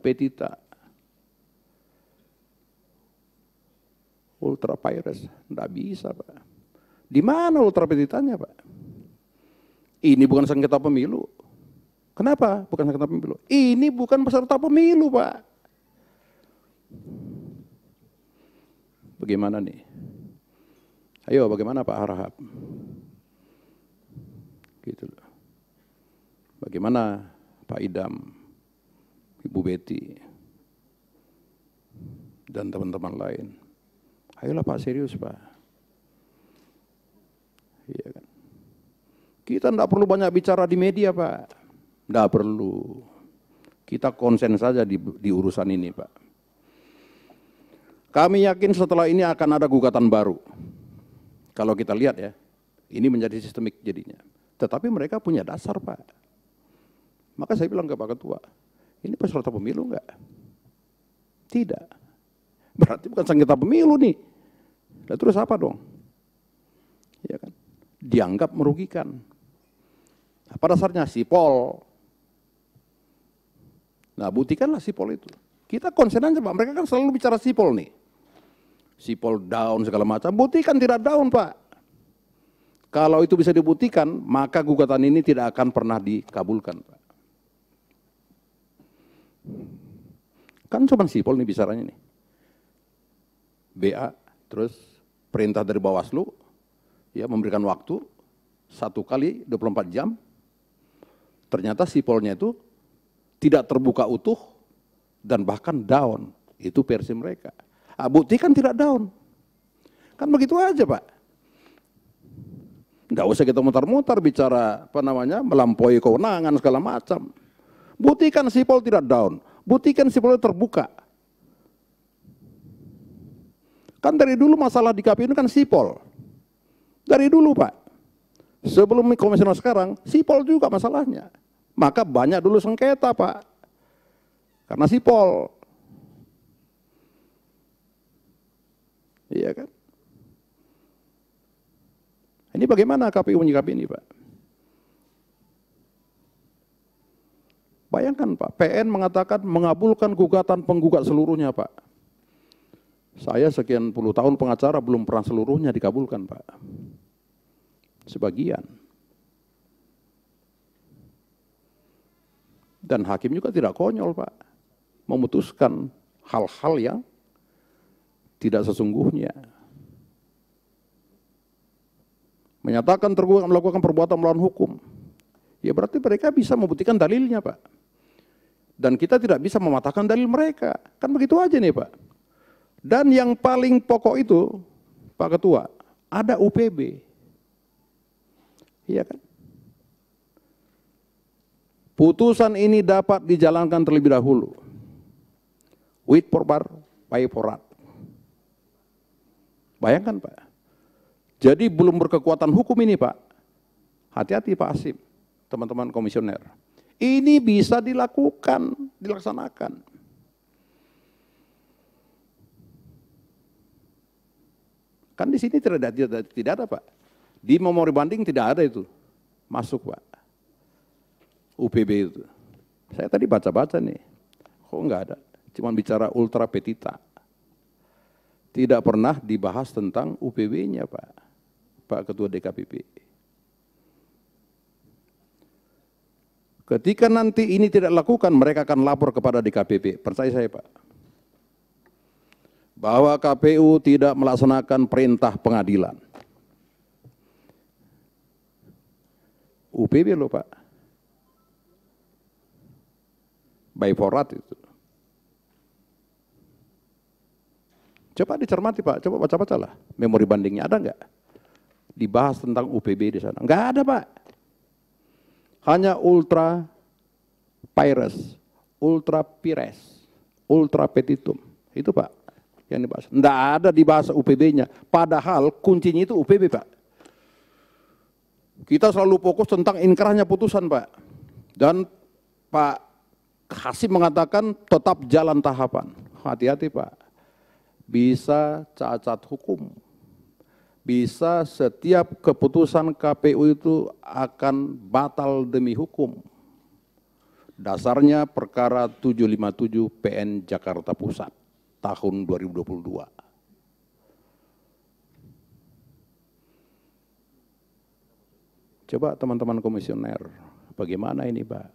petita. Ultra virus. Tidak bisa, Pak. Di mana ultra petitannya Pak? Ini bukan sengketa pemilu. Kenapa bukan sengketa pemilu? Ini bukan peserta pemilu Pak. Bagaimana nih? Ayo bagaimana Pak Harahap? Gitu loh. Bagaimana Pak Idam, Ibu Betty, dan teman-teman lain. Ayolah Pak serius Pak. Ya kan? Kita tidak perlu banyak bicara di media, Pak. Tidak perlu. Kita konsen saja di, di urusan ini, Pak. Kami yakin setelah ini akan ada gugatan baru. Kalau kita lihat ya, ini menjadi sistemik jadinya. Tetapi mereka punya dasar, Pak. Maka saya bilang ke Pak Ketua, ini peserta pemilu enggak? Tidak. Berarti bukan sengketa pemilu nih. Nah, terus apa dong? Ya kan? dianggap merugikan. Apa nah, dasarnya sipol? Nah, buktikanlah sipol itu. Kita konsen aja, Pak. Mereka kan selalu bicara sipol nih. Sipol down segala macam. Buktikan tidak down, Pak. Kalau itu bisa dibuktikan, maka gugatan ini tidak akan pernah dikabulkan, Pak. Kan cuma sipol nih bicaranya nih. BA, terus perintah dari Bawaslu, ya memberikan waktu satu kali 24 jam. Ternyata sipolnya itu tidak terbuka utuh dan bahkan down. Itu versi mereka. Ah, bukti kan tidak down. Kan begitu aja Pak. nggak usah kita mutar-mutar bicara apa namanya melampaui kewenangan segala macam. Buktikan sipol tidak down. Buktikan sipol terbuka. Kan dari dulu masalah di KPU kan sipol. Dari dulu Pak. Sebelum komisioner sekarang, sipol juga masalahnya. Maka banyak dulu sengketa Pak. Karena sipol. Iya kan? Ini bagaimana KPU menyikapi ini Pak? Bayangkan Pak, PN mengatakan mengabulkan gugatan penggugat seluruhnya Pak. Saya sekian puluh tahun pengacara belum pernah seluruhnya dikabulkan, Pak. Sebagian. Dan hakim juga tidak konyol, Pak. Memutuskan hal-hal yang tidak sesungguhnya. Menyatakan tergugat melakukan perbuatan melawan hukum. Ya berarti mereka bisa membuktikan dalilnya, Pak. Dan kita tidak bisa mematahkan dalil mereka. Kan begitu aja nih, Pak. Dan yang paling pokok itu, Pak Ketua, ada UPB. Iya kan? Putusan ini dapat dijalankan terlebih dahulu. Wit porbar, pay porat. Bayangkan Pak. Jadi belum berkekuatan hukum ini Pak. Hati-hati Pak Asim, teman-teman komisioner. Ini bisa dilakukan, dilaksanakan. Kan di sini tidak ada, tidak, ada Pak. Di memori banding tidak ada itu. Masuk Pak. UPB itu. Saya tadi baca-baca nih. Kok nggak ada? cuma bicara ultra petita. Tidak pernah dibahas tentang UPB-nya Pak. Pak Ketua DKPP. Ketika nanti ini tidak lakukan mereka akan lapor kepada DKPP. Percaya saya Pak bahwa KPU tidak melaksanakan perintah pengadilan. UPB loh Pak. forat itu. Coba dicermati Pak, coba baca-baca lah. Memori bandingnya ada nggak? Dibahas tentang UPB di sana. Nggak ada Pak. Hanya ultra pires, ultra pires, ultra petitum. Itu Pak yang dibahas. Tidak ada dibahas UPB-nya. Padahal kuncinya itu UPB, Pak. Kita selalu fokus tentang inkrahnya putusan, Pak. Dan Pak Hasim mengatakan tetap jalan tahapan. Hati-hati, Pak. Bisa cacat hukum. Bisa setiap keputusan KPU itu akan batal demi hukum. Dasarnya perkara 757 PN Jakarta Pusat tahun 2022. Coba teman-teman komisioner, bagaimana ini Pak?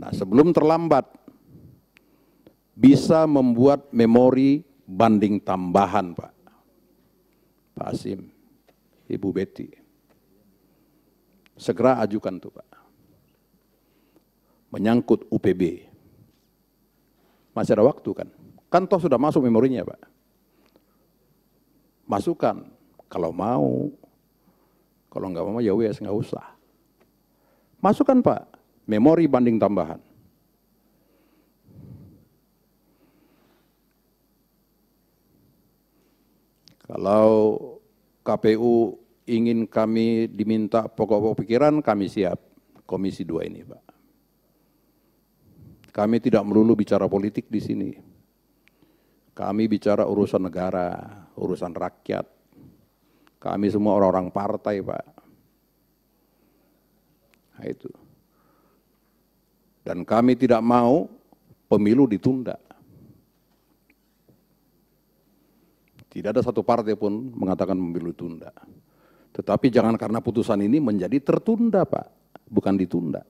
Nah sebelum terlambat, bisa membuat memori banding tambahan Pak. Pak Asim, Ibu Betty. Segera ajukan tuh Pak. Menyangkut UPB. Masih ada waktu kan? Kan toh sudah masuk memorinya Pak. Masukkan. Kalau mau. Kalau nggak mau ya wes nggak usah. Masukkan Pak. Memori banding tambahan. Kalau KPU ingin kami diminta pokok-pokok pikiran, kami siap. Komisi dua ini Pak. Kami tidak melulu bicara politik di sini. Kami bicara urusan negara, urusan rakyat. Kami semua orang-orang partai, Pak. Nah, itu. Dan kami tidak mau pemilu ditunda. Tidak ada satu partai pun mengatakan pemilu ditunda. Tetapi jangan karena putusan ini menjadi tertunda, Pak. Bukan ditunda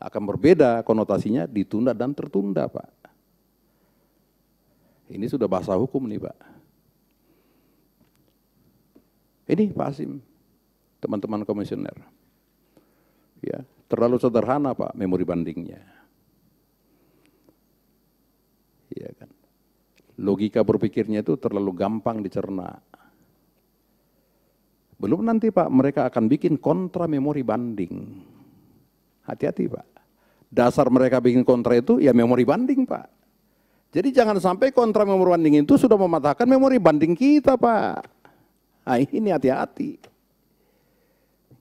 akan berbeda konotasinya ditunda dan tertunda, Pak. Ini sudah bahasa hukum nih, Pak. Ini Pak Asim, teman-teman komisioner. Ya, terlalu sederhana, Pak, memori bandingnya. ya kan? Logika berpikirnya itu terlalu gampang dicerna. Belum nanti Pak, mereka akan bikin kontra memori banding. Hati-hati Pak dasar mereka bikin kontra itu ya memori banding Pak. Jadi jangan sampai kontra memori banding itu sudah mematahkan memori banding kita Pak. Nah ini hati-hati.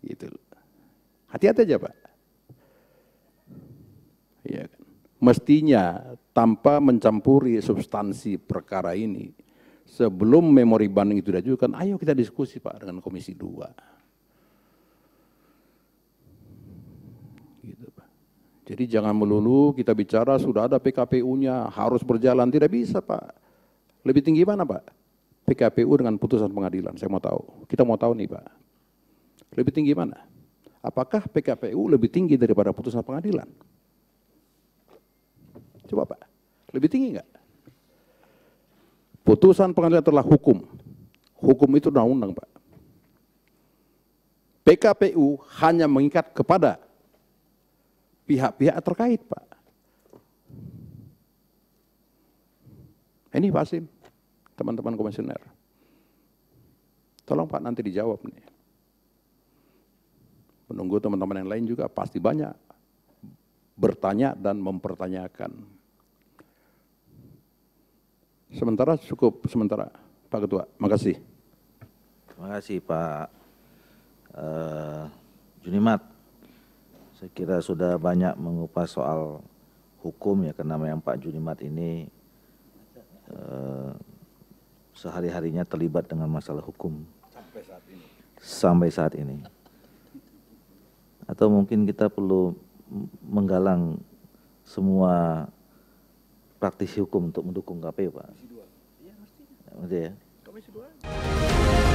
Gitu. Hati-hati aja Pak. Ya Mestinya tanpa mencampuri substansi perkara ini, sebelum memori banding itu diajukan, ayo kita diskusi Pak dengan Komisi dua Jadi jangan melulu kita bicara sudah ada PKPU-nya harus berjalan tidak bisa Pak. Lebih tinggi mana Pak? PKPU dengan putusan pengadilan. Saya mau tahu. Kita mau tahu nih Pak. Lebih tinggi mana? Apakah PKPU lebih tinggi daripada putusan pengadilan? Coba Pak. Lebih tinggi enggak? Putusan pengadilan telah hukum. Hukum itu undang-undang Pak. PKPU hanya mengikat kepada pihak-pihak terkait, Pak. Ini Pak Sim, teman-teman komisioner. Tolong Pak nanti dijawab nih. Menunggu teman-teman yang lain juga pasti banyak bertanya dan mempertanyakan. Sementara cukup sementara, Pak Ketua. Makasih. Terima kasih Pak uh, Junimat. Saya kira sudah banyak mengupas soal hukum ya karena yang Pak Junimat ini eh, sehari-harinya terlibat dengan masalah hukum. Sampai saat ini. Sampai saat ini. Atau mungkin kita perlu menggalang semua praktisi hukum untuk mendukung KPU, Pak. Komisi 2. Iya, mestinya. Ya. Komisi 2.